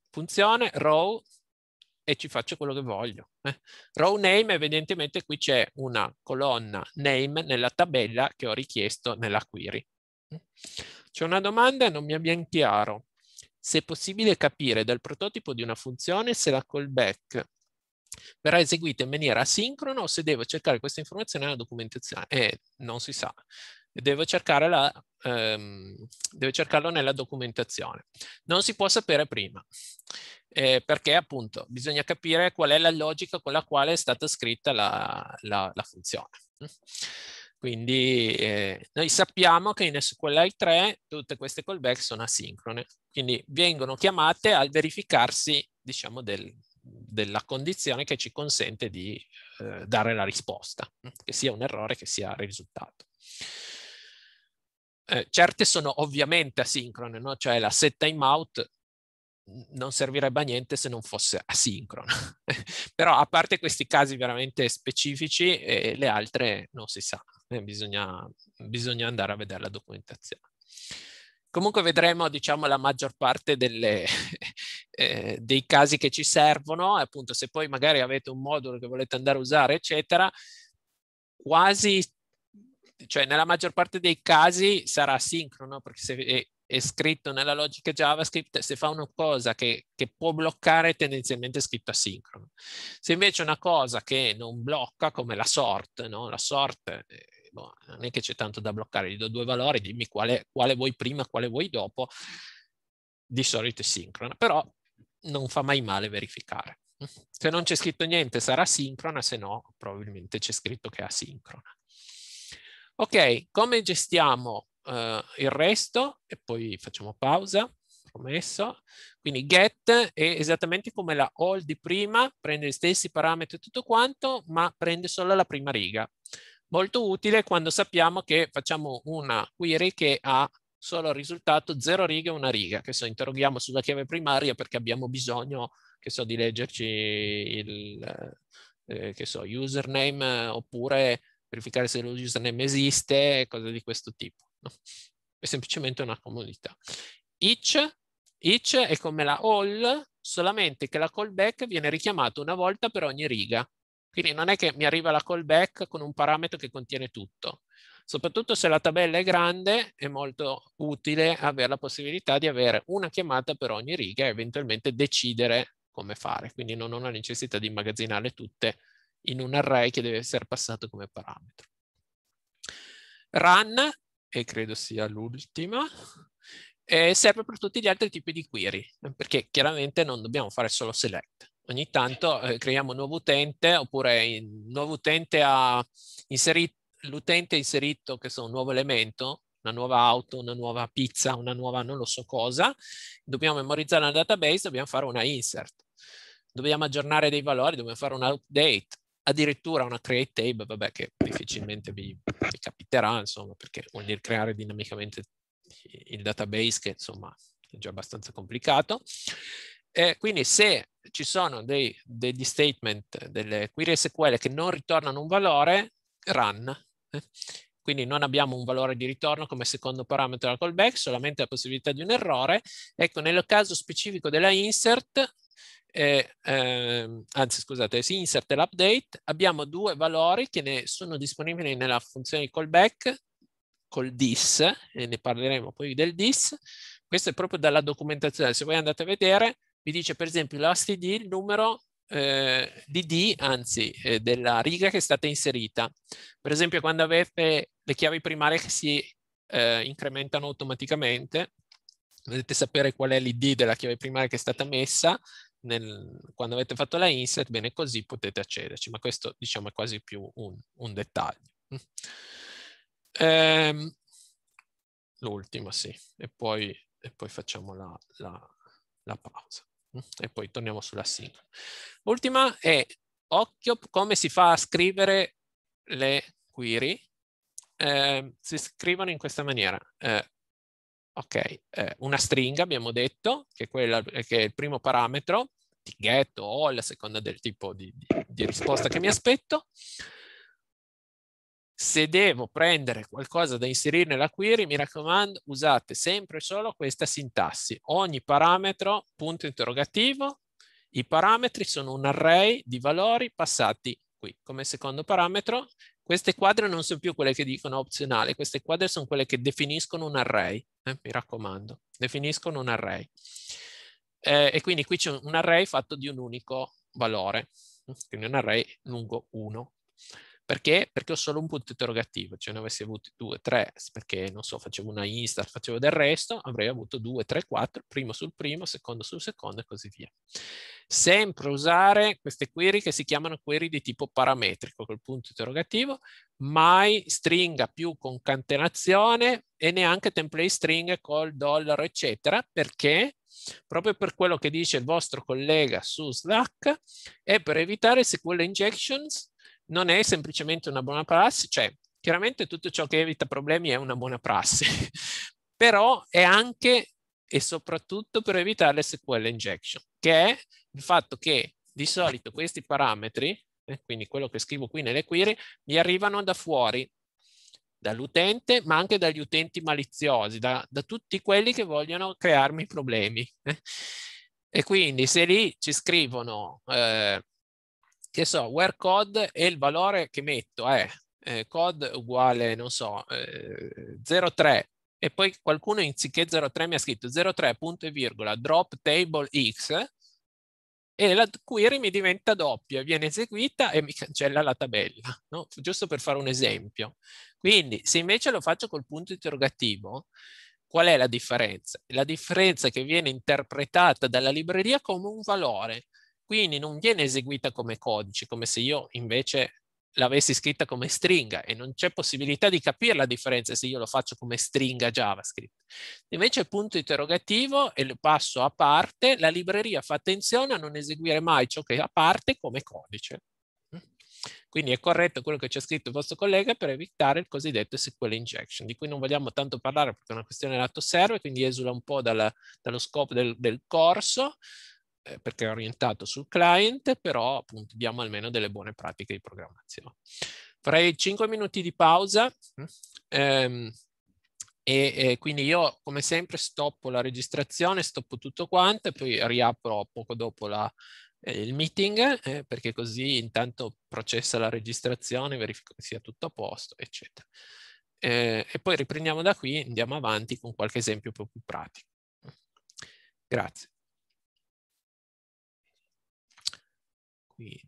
funzione row e ci faccio quello che voglio. Eh. Row name, evidentemente qui c'è una colonna name nella tabella che ho richiesto nella query. C'è una domanda, non mi è ben chiaro. Se è possibile capire dal prototipo di una funzione se la callback verrà eseguita in maniera asincrona o se devo cercare questa informazione nella documentazione, eh, non si sa. Devo, la, ehm, devo, cercarlo nella documentazione. Non si può sapere prima, eh, perché appunto bisogna capire qual è la logica con la quale è stata scritta la, la, la funzione. Quindi eh, noi sappiamo che in SQLite 3 tutte queste callback sono asincrone, quindi vengono chiamate al verificarsi diciamo, del, della condizione che ci consente di eh, dare la risposta, mm, che sia un errore, che sia il risultato. Eh, certe sono ovviamente asincrone, no? cioè la set timeout mm, non servirebbe a niente se non fosse asincrona. Però a parte questi casi veramente specifici, eh, le altre non si sa, eh, bisogna, bisogna, andare a vedere la documentazione. Comunque vedremo, diciamo, la maggior parte delle, Eh, dei casi che ci servono, appunto se poi magari avete un modulo che volete andare a usare, eccetera, quasi, cioè nella maggior parte dei casi sarà sincrono, perché se è, è scritto nella logica JavaScript, se fa una cosa che, che può bloccare è tendenzialmente scritto asincrono. Se invece una cosa che non blocca, come la sort, no? la sort eh, boh, non è che c'è tanto da bloccare, gli do due valori, dimmi quale, quale vuoi prima, quale vuoi dopo, di solito è sincrona, però non fa mai male verificare. Se non c'è scritto niente sarà sincrona, se no probabilmente c'è scritto che è asincrona. Ok, come gestiamo uh, il resto? E poi facciamo pausa, promesso. Quindi get è esattamente come la all di prima, prende gli stessi parametri e tutto quanto, ma prende solo la prima riga. Molto utile quando sappiamo che facciamo una query che ha solo il risultato zero righe e una riga, che so, interroghiamo sulla chiave primaria perché abbiamo bisogno, che so, di leggerci il, eh, che so, username oppure verificare se lo username esiste, cose di questo tipo. No? È semplicemente una comodità. Each, each è come la all, solamente che la callback viene richiamata una volta per ogni riga. Quindi non è che mi arriva la callback con un parametro che contiene tutto. Soprattutto se la tabella è grande è molto utile avere la possibilità di avere una chiamata per ogni riga e eventualmente decidere come fare. Quindi non ho la necessità di immagazzinarle tutte in un array che deve essere passato come parametro. Run, e credo sia l'ultima, serve per tutti gli altri tipi di query, perché chiaramente non dobbiamo fare solo select. Ogni tanto eh, creiamo un nuovo utente oppure il nuovo utente ha inserito l'utente ha inserito, che so, un nuovo elemento, una nuova auto, una nuova pizza, una nuova non lo so cosa, dobbiamo memorizzare la database, dobbiamo fare una insert, dobbiamo aggiornare dei valori, dobbiamo fare un update, addirittura una create table, vabbè che difficilmente vi, vi capiterà, insomma, perché vuol dire creare dinamicamente il database che insomma è già abbastanza complicato. Eh, quindi se ci sono dei, degli statement, delle query SQL che non ritornano un valore, run, Quindi non abbiamo un valore di ritorno come secondo parametro della callback, solamente la possibilità di un errore. Ecco, nel caso specifico della insert, e, eh, ehm, anzi scusate, si insert e l'update, abbiamo due valori che ne sono disponibili nella funzione di callback col dis, e ne parleremo poi del dis, questo è proprio dalla documentazione, se voi andate a vedere vi dice per esempio l'astd il numero eh, di D, anzi eh, della riga che è stata inserita. Per esempio quando avete le chiavi primarie che si eh, incrementano automaticamente, dovete sapere qual è l'id della chiave primaria che è stata messa, nel, quando avete fatto la insert, bene così potete accederci, ma questo diciamo è quasi più un, un dettaglio. Ehm, L'ultima sì, e poi, e poi facciamo la, la, la pausa e poi torniamo sulla sigla. L'ultima è occhio come si fa a scrivere le query. Eh, si scrivono in questa maniera. Eh, ok, eh, una stringa abbiamo detto, che è, quella, eh, che è il primo parametro, get o all, a seconda del tipo di, di, di risposta che mi aspetto se devo prendere qualcosa da inserire nella query, mi raccomando, usate sempre solo questa sintassi. Ogni parametro, punto interrogativo, i parametri sono un array di valori passati qui come secondo parametro. Queste quadre non sono più quelle che dicono opzionale, queste quadre sono quelle che definiscono un array, eh, mi raccomando, definiscono un array. Eh, e quindi qui c'è un array fatto di un unico valore, quindi un array lungo 1. Perché? Perché ho solo un punto interrogativo, cioè ne avessi avuti due, tre, perché non so, facevo una insta, facevo del resto, avrei avuto due, tre, quattro, primo sul primo, secondo sul secondo e così via. Sempre usare queste query che si chiamano query di tipo parametrico, col punto interrogativo, mai stringa più concatenazione e neanche template string col dollaro, eccetera, perché proprio per quello che dice il vostro collega su Slack, e per evitare SQL injections non è semplicemente una buona prassi, cioè chiaramente tutto ciò che evita problemi è una buona prassi, però è anche e soprattutto per evitare le SQL injection, che è il fatto che di solito questi parametri, eh, quindi quello che scrivo qui nelle query, mi arrivano da fuori, dall'utente, ma anche dagli utenti maliziosi, da, da tutti quelli che vogliono crearmi problemi. Eh. E quindi se lì ci scrivono eh, che so, where code e il valore che metto è eh, eh, code uguale, non so, eh, 03 e poi qualcuno anziché 03 mi ha scritto 03 punto e virgola drop table x e la query mi diventa doppia, viene eseguita e mi cancella la tabella, no? giusto per fare un esempio. Quindi se invece lo faccio col punto interrogativo, qual è la differenza? La differenza è che viene interpretata dalla libreria come un valore, quindi non viene eseguita come codice, come se io invece l'avessi scritta come stringa e non c'è possibilità di capire la differenza se io lo faccio come stringa JavaScript. Invece punto interrogativo e lo passo a parte, la libreria fa attenzione a non eseguire mai ciò che è a parte come codice. Quindi è corretto quello che ci ha scritto il vostro collega per evitare il cosiddetto SQL injection, di cui non vogliamo tanto parlare perché è una questione lato server, quindi esula un po' dalla, dallo scopo del, del corso, eh, perché è orientato sul client, però appunto diamo almeno delle buone pratiche di programmazione. Farei 5 minuti di pausa mm. ehm, e, e quindi io come sempre stoppo la registrazione, stoppo tutto quanto e poi riapro poco dopo la, eh, il meeting eh, perché così intanto processa la registrazione, verifico che sia tutto a posto, eccetera. Eh, e poi riprendiamo da qui, andiamo avanti con qualche esempio un po' più pratico. Grazie. queen.